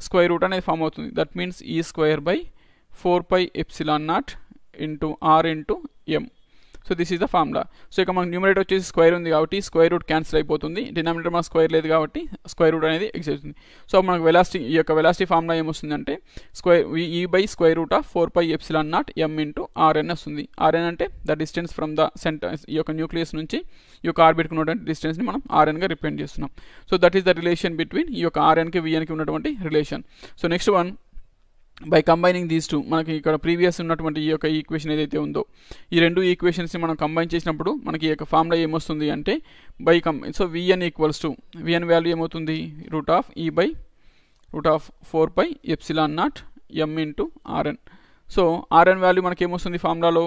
S1: square root అనేది ఫామ్ అవుతుంది that means e square by four pi epsilon naught into R into M so this is the formula so ఇక మనకు numerator వచ్చేసి square ఉంది కాబట్టి స్క్వేర్ రూట్ క్యాన్సిల్ అయిపోతుంది డినామినేటర్ మనకు స్క్వేర్ లేదు కాబట్టి స్క్వేర్ రూట్ అనేది ఎక్స్ అవుతుంది సో మనకు వెలాసిటీ ఈ యొక్క వెలాసిటీ ఫార్ములా ఏమొస్తుందంటే square e by square root of four pi epsilon naught M into RN వస్తుంది ఆర్ఎన్ అంటే the distance from the centre ఈ యొక్క న్యూక్లియస్ నుంచి ఈ యొక్క ఆర్బిట్కి ఉన్నటువంటి డిస్టెన్స్ని మనం ఆర్ఎన్గా రిప్రజెంట్ చేస్తున్నాం so that is the relation between ఈ యొక్క ఆర్ఎన్కి విఎన్కి ఉన్నటువంటి relation so next one by combining these two మనకి ఇక్కడ ప్రీవియస్ ఉన్నటువంటి ఈ యొక్క ఈక్వేషన్ ఏదైతే ఉందో ఈ రెండు ఈక్వేషన్స్ని మనం కంబైన్ చేసినప్పుడు మనకి ఈ యొక్క ఫార్ములా ఏమొస్తుంది అంటే by come so VN equals to VN value ఏమవుతుంది root of e by root of four by epsilon naught M into RN so RN value మనకి ఏమొస్తుంది ఫార్ములాలో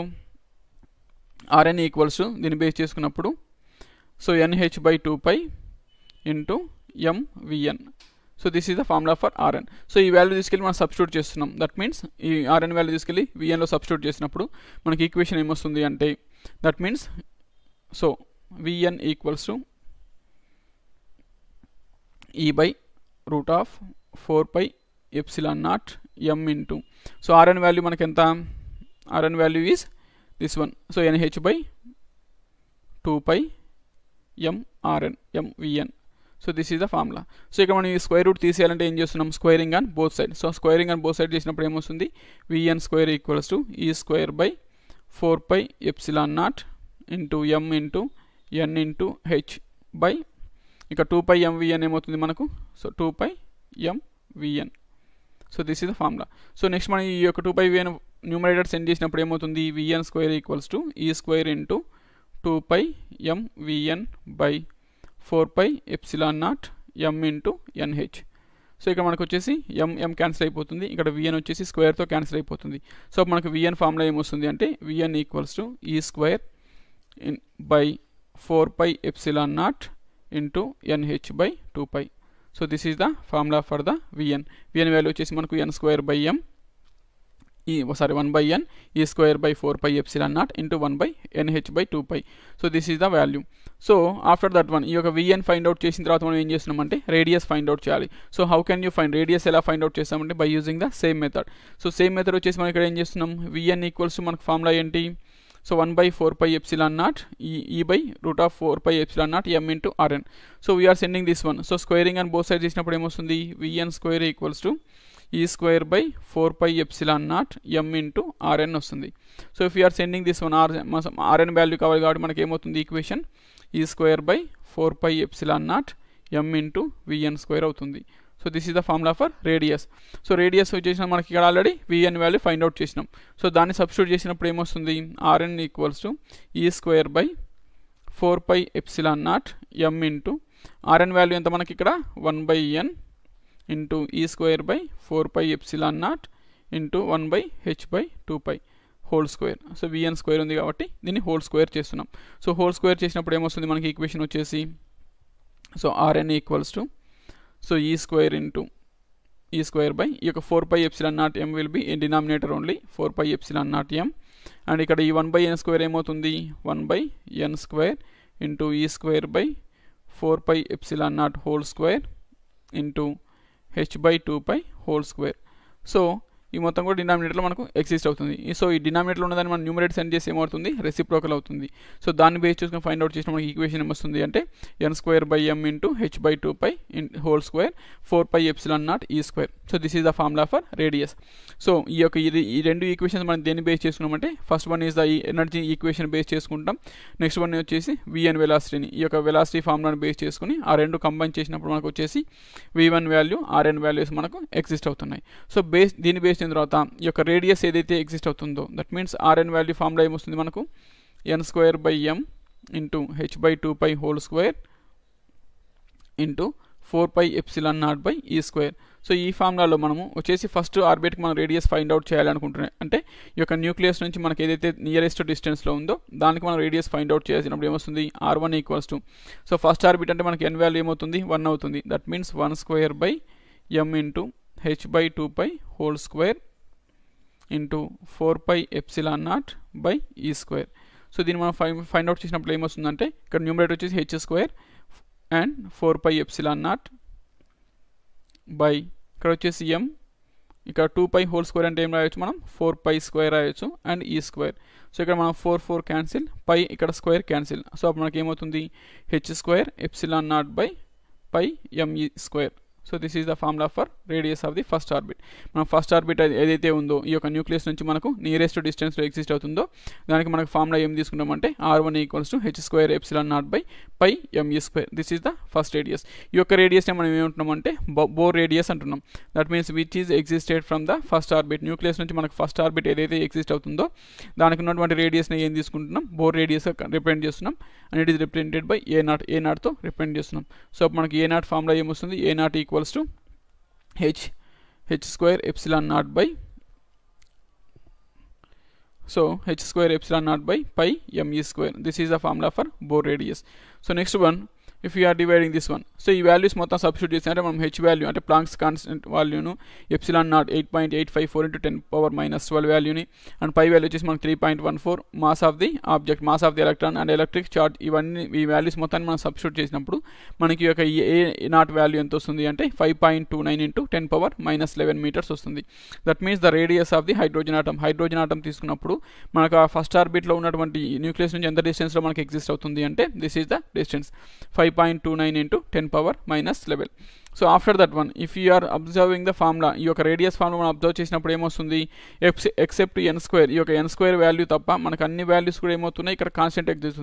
S1: ఆర్ఎన్ ఈక్వల్స్ దీన్ని బేస్ చేసుకున్నప్పుడు so NH by two pi into MVN so this is the formula for RN so ఈ value తీసుకెళ్ళి మనం substitute చేస్తున్నాం that means ఈ ఆర్ఎన్ వాల్యూ తీసుకెళ్ళి విఎన్లో సబ్స్టిట్యూట్ చేసినప్పుడు మనకి ఈక్వేషన్ ఏమొస్తుంది అంటే that means so VN equals to ఈ by root of four pi epsilon naught M into so RN value మనకి ఎంత RN value is this one so NH by two pi MRN MVN so this is the formula so ఇక్కడ మనం ఈ square root తీసేయాలంటే ఏం చేస్తున్నాం squaring and both side so squaring and both side చేసినప్పుడు ఏమొస్తుంది VN square equals to e square by four pi epsilon naught into M into N into H by ఇక two pi MVN ఏమవుతుంది మనకు so two pi MVN so this is the formula so next మనం ఈ యొక్క two pi VN numerator send చేసినప్పుడు ఏమవుతుంది VN square equals to e square into two pi MVN by four pi epsilon naught M into NH so ఇక్కడ మనకు వచ్చేసి ఎం ఎం cancel అయిపోతుంది ఇక్కడ విఎన్ వచ్చేసి స్క్వేర్తో క్యాన్సిల్ అయిపోతుంది సో మనకు విఎన్ ఫామ్లో ఏమొస్తుంది అంటే VN equals to e e square in by four pi epsilon naught into NH by two pi so this is the formula for the VN VN value వచ్చేసి మనకు N square by ఎం ఈ sorry one by N e e square by four pi epsilon naught into one by NH by two pi so this is the value so after that one ఈ యొక్క VN find out చేసిన తర్వాత మనం ఏం చేస్తున్నాం అంటే radius find out చేయాలి so how can you find radius ఎలా ఫైండ్ అవుట్ చేస్తామంటే by using the same method so same method వచ్చేసి మనం ఇక్కడ ఏం చేస్తున్నాం విఎన్ ఈక్వల్స్ మనకు ఫార్ములా ఏంటి so one by four pi epsilon naught e e by root of four pi epsilon naught M into RN so we're sending this one so squaring and both side చేసినప్పుడు ఏమొస్తుంది VN square equals to e square by four pi epsilon naught M into RN వస్తుంది so if you're sending this one R RN value కావాలి కాబట్టి మనకి ఏమవుతుంది equation e square by four pi epsilon naught M into VN square అవుతుంది so this is the formula for radius so radius వచ్చేసిన మనకి ఇక్కడ already VN value find out చేసినాం so దాన్ని సబ్స్టిట్యూట్ చేసినప్పుడు ఏమొస్తుంది RN equals to e square by four pi epsilon naught M into RN value ఎంత మనకి ఇక్కడ one by N into e square by four pi epsilon naught into one by H by two pi whole square so VN square ఉంది కాబట్టి దీన్ని whole square చేస్తున్నాం so whole square చేసినప్పుడు ఏమొస్తుంది మనకి ఈక్వేషన్ వచ్చేసి so RN equals to so e square into e square by ఈ యొక్క four pi epsilon naught M will be in denominator only four pi epsilon naught M and ఇక్కడ ఈ one by N square ఏమవుతుంది one by N square into e square by four pi epsilon naught whole square into H by two pi whole square so ఈ మొత్తం కూడా డినామినేటర్లో మనకు exist అవుతుంది so ఈ denominator ఉన్నదాన్ని మనం న్యూమరేట్ సెండ్ చేసి ఏమవుతుంది రెసిప్రోకల్ అవుతుంది సో దాన్ని బేస్ చూసుకొని ఫైండ్ అవుట్ చేసిన మనకి ఈక్వేషన్ ఏమొస్తుంది అంటే ఎన్ square by M into H by two pi whole square four pi epsilon naught e square so this is the formula for radius so ఈ యొక్క ఇది ఈ రెండు ఈక్వేషన్స్ మనం దేన్ని బేస్ చేసుకున్నామంటే first one is the energy equation base చేసుకుంటాం next one వచ్చేసి వి అండ్ వెలాసిటీని ఈ యొక్క వెలాసిటీ ఫార్ములాని బేస్ చేసుకుని ఆ రెండు కంబైన్ చేసినప్పుడు మనకు వచ్చేసి V one value R N values మనకు ఎగ్జిస్ట్ అవుతున్నాయి సో బేస్ దీన్ని బేస్ చేసిన తర్వాత ఈ యొక్క రేడియస్ ఏదైతే ఎగ్జిస్ట్ అవుతుందో దట్ మీన్స్ ఆర్ఎన్ వాల్యూ ఫామ్లో ఏమొస్తుంది మనకు N square by M into H by two pi whole square into four pi epsilon naught by ఈ స్క్వేర్ సో ఈ ఫార్ములాలో మనము వచ్చేసి ఫస్ట్ ఆర్బిట్కి మనం రేడియస్ ఫైండ్ అవుట్ చేయాలనుకుంటున్నాయి అంటే ఈ యొక్క న్యూక్లియస్ నుంచి మనకి ఏదైతే నియరెస్ట్ డిస్టెన్స్లో ఉందో దానికి మనం రేడియస్ ఫైండ్ అవుట్ చేసినప్పుడు ఏమొస్తుంది are one equals to so first orbit అంటే మనకి ఎన్ వాల్యూ ఏమవుతుంది వన్ అవుతుంది that means one square by M into H by two pi whole square into four pi epsilon naught by ఈ square so దీన్ని మనం five find out చేసినప్పుడు ఏమొస్తుందంటే ఇక్కడ న్యూమరేటర్ వచ్చేసి h square and four pi epsilon naught by ఇక్కడ వచ్చేసి ఎం ఇక్కడ టూ పై హోల్ స్క్వేర్ అంటే ఏం రాయొచ్చు మనం ఫోర్ పై స్క్వేర్ రాయొచ్చు అండ్ ఈ స్క్వేర్ సో ఇక్కడ మనం ఫోర్ ఫోర్ క్యాన్సిల్ పై ఇక్కడ స్క్వేర్ క్యాన్సిల్ సో అప్పుడు మనకి ఏమవుతుంది h square epsilon naught by pi ME square so this is the formula for radius of the first orbit మనం first orbit ఏదైతే ఉందో ఈ యొక్క న్యూక్లియస్ నుంచి మనకు నియరెస్ట్ డిస్టెన్స్లో ఎగ్జిస్ట్ అవుతుందో దానికి మనకు ఫార్ములా ఏం తీసుకున్నామంటే r one equals to H square epsilon naught by pi ME square this is the first radius ఈ యొక్క రేడియస్ని మనం ఏమంటున్నామంటే బోర్ రేడియస్ అంటున్నాం that means which is existed from the first orbit nucleus నుంచి మనకు ఫస్ట్ ఆర్బిట్ ఏదైతే exist అవుతుందో దానికి ఉన్నటువంటి రేడియస్ని ఏం తీసుకుంటున్నాం బోర్ రేడియస్గా రిప్రజెంట్ చేస్తున్నాం and it is represented by a naught a నాట్తో రిప్రజెంట్ చేస్తున్నాం సో మనకి ఏ నాట్ ఫార్ములా ఏమొస్తుంది a naught equal equals to h h square epsilon naught by so h square epsilon naught by pi m e square this is the formula for Bohr radius so next one if we are dividing this one so ఈ values మొత్తం substitute చేసినట్టే మనం h value అంటే Planck's constant వాల్యూను epsilon naught eight point eight five four into ten power minus twelve వాల్యూని and pi value వచ్చేసి మనకి three point one four mass of the object mass of the electron and electric charge ఇవన్నీ ఈ values మొత్తాన్ని మనం substitute చేసినప్పుడు మనకి యొక్క ఏ నాట్ వాల్యూ ఎంత వస్తుంది అంటే five point two nine into ten power minus eleven metres వస్తుంది that means the radius of the hydrogen atom hydrogen atom తీసుకున్నప్పుడు మనకు ఆ ఫస్ట్ ఆర్బిట్లో ఉన్నటువంటి న్యూక్లియస్ నుంచి ఎంత డిస్టెన్స్లో మనకి ఎగ్జిస్ట్ అవుతుంది అంటే this is the distance five point two nine into ten power minus level so after that one if you are observing the formula ఈ యొక్క రేడియస్ ఫార్ములా మనం అబ్జర్వ్ చేసినప్పుడు ఏమొస్తుంది ఎక్స్ ఎక్సెప్ట్ ఎన్ స్క్వేర్ ఈ యొక్క ఎన్ స్క్వేర్ వాల్యూ తప్ప మనకు అన్ని వాల్యూస్ కూడా ఏమవుతున్నాయి ఇక్కడ constant exist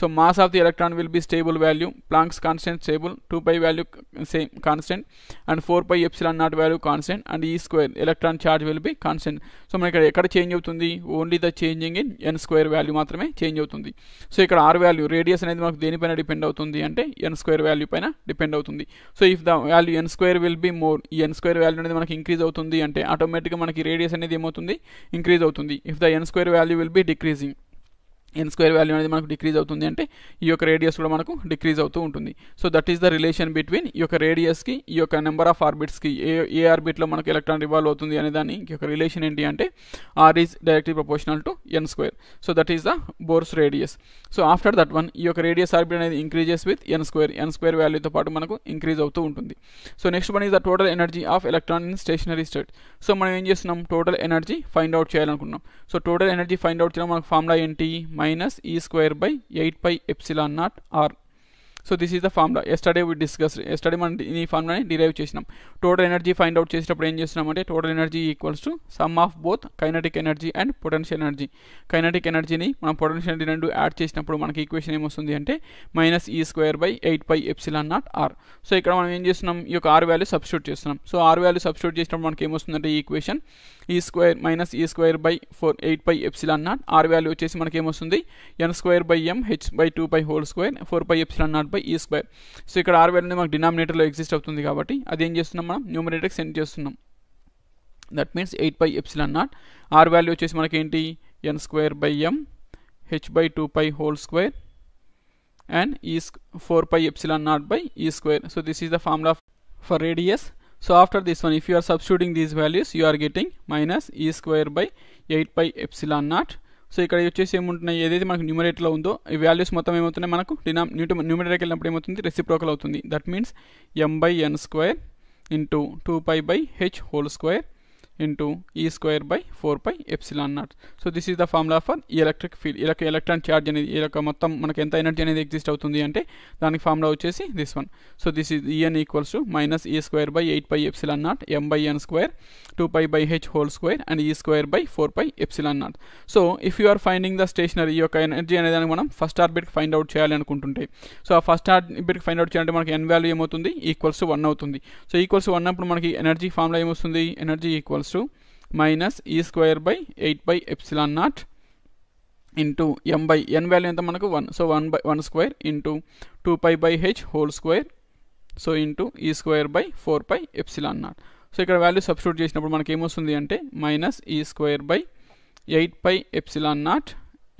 S1: so mass of the electron will be stable value Planck's constant stable two pi value same constant and four pi epsilon naught value constant and e square electron charge will be constant so మనకి ఇక్కడ ఎక్కడ change అవుతుంది only the changing in n square value మాత్రమే change అవుతుంది so ఇక్కడ r value radius అనేది మనకు దేనిపైన డిపెండ్ అవుతుంది అంటే ఎన్ స్క్వేర్ వాల్యూ పైన డిపెండ్ అవుతుంది so if the value n square will be more ఈ ఎన్ స్క్వేర్ వాల్యూ అనేది మనకి ఇంక్రీజ్ అవుతుంది అంటే ఆటోమేటిక్గా మనకి రేడియస్ అనేది ఏమవుతుంది ఇంక్రీజ్ అవుతుంది if the n square value will be decreasing n square value అనేది మనకు డిక్రీజ్ అవుతుంది అంటే ఈ యొక్క రేడియస్ కూడా మనకు డిక్రీజ్ అవుతూ ఉంటుంది so that is the relation between ఈ యొక్క రేడియస్కి ఈ యొక్క నెంబర్ ఆఫ్ ఆర్బిట్స్కి ఏ ఏ ఆర్బిట్లో మనకు ఎలక్ట్రాన్ రివాల్వ్ అవుతుంది అనే దాని యొక్క రిలేషన్ ఏంటి అంటే r is directly proportional to n square so that is the Bohr's radius so after that one ఈ యొక్క రేడియస్ ఆర్బిట్ అనేది increases with N square n square వాల్యూతో పాటు మనకు ఇంక్రీజ్ అవుతూ ఉంటుంది so next one is the total energy of electron in stationary state so మనం ఏం చేస్తున్నాం టోటల్ ఎనర్జీ ఫైండ్ అవుట్ చేయాలనుకున్నాం so total energy find out చేయడం మనకు ఫార్ములా ఏంటి minus e square by 8 pi epsilon naught r so this is the formula yesterday we discuss yesterday మనం ఈ ఫార్ములాని డిరైవ్ చేసినాం టోటల్ ఎనర్జీ ఫైండ్ అవుట్ చేసినప్పుడు ఏం చేసినామంటే total energy equals to sum of both kinetic energy and potential energy kinetic ఎనర్జీని మనం potential energy రెండు యాడ్ చేసినప్పుడు మనకి ఈక్వేషన్ ఏమొస్తుంది అంటే మైనస్ ఈ square by eight pi epsilon naught are so ఇక్కడ మనం ఏం చేస్తున్నాం ఈ యొక్క ఆర్ వాల్యూ సబ్స్టిట్యూట్ చేస్తున్నాం సో ఆర్ వాల్యూ సబ్స్టిట్యూట్ చేసినప్పుడు మనకి ఏమొస్తుందంటే ఈ ఈక్వేషన్ ఈ స్క్వేర్ మైనస్ ఈ square by four eight pi epsilon naught r value వచ్చేసి మనకి ఏమొస్తుంది n square by m h by two by whole square four by epsilon naught by by ఈ square so ఇక్కడ r value మాకు డినామినేటర్లో exist అవుతుంది కాబట్టి అది ఏం చేస్తున్నాం మనం న్యూమినేటర్కి సెండ్ చేస్తున్నాం that means eight by epsilon naught r value వచ్చేసి మనకి ఏంటి n square by m h by two pi whole square and e four pi epsilon naught by ఈ square so this is the formula for radius so after this one if you are these values you getting minus ఈ square by eight pi epsilon naught so ఇక్కడ వచ్చేసి ఏముంటున్నాయి ఏదైతే మనకు న్యూమరేటర్లో ఉందో ఈ values మొత్తం ఏమవుతున్నాయి మనకు డినా న్యూట న్యూమరేటర్కి వెళ్ళినప్పుడు ఏమవుతుంది రెసిప్రోకల్ అవుతుంది that means m by N square into two pi by H whole square ఈ square by four 4 pi epsilon so this this the the for electric electric ఈ యొక్క ఎలక్ట్రాన్ ఛార్జ్ అనేది ఈ యొక్క మొత్తం మనకు ఎంత ఎనర్జీ అనేది ఎగ్జిస్ట్ అవుతుంది అంటే దానికి ఫార్ములా వచ్చేసి this one so this is e n equals to minus ఈ square by eight pi epsilon naught M by N square two pi by H whole square and e square by four pi epsilon naught so if you are finding the stationary ఈ యొక్క energy అనేది మనం first ఆర్బిట్కి find out చేయాలి అనుకుంటుంటే so ఆ first ఆర్బిట్కి find out చేయాలంటే మనకి n value ఏమవుతుంది ఈక్వల్స్ వన్ అవుతుంది సో ఈక్వల్స్ వన్ అప్పుడు మనకి ఎనర్జీ ఫార్ములా ఏమొస్తుంది energy equals equals to minus ఈ square by eight by epsilon naught into m by n value ఎంత మనకు one so one by one square into two pi by H whole square so into e square by four pi epsilon naught so ఇక్కడ value substitute చేసినప్పుడు మనకి ఏమొస్తుంది అంటే minus ఈ square by eight pi epsilon naught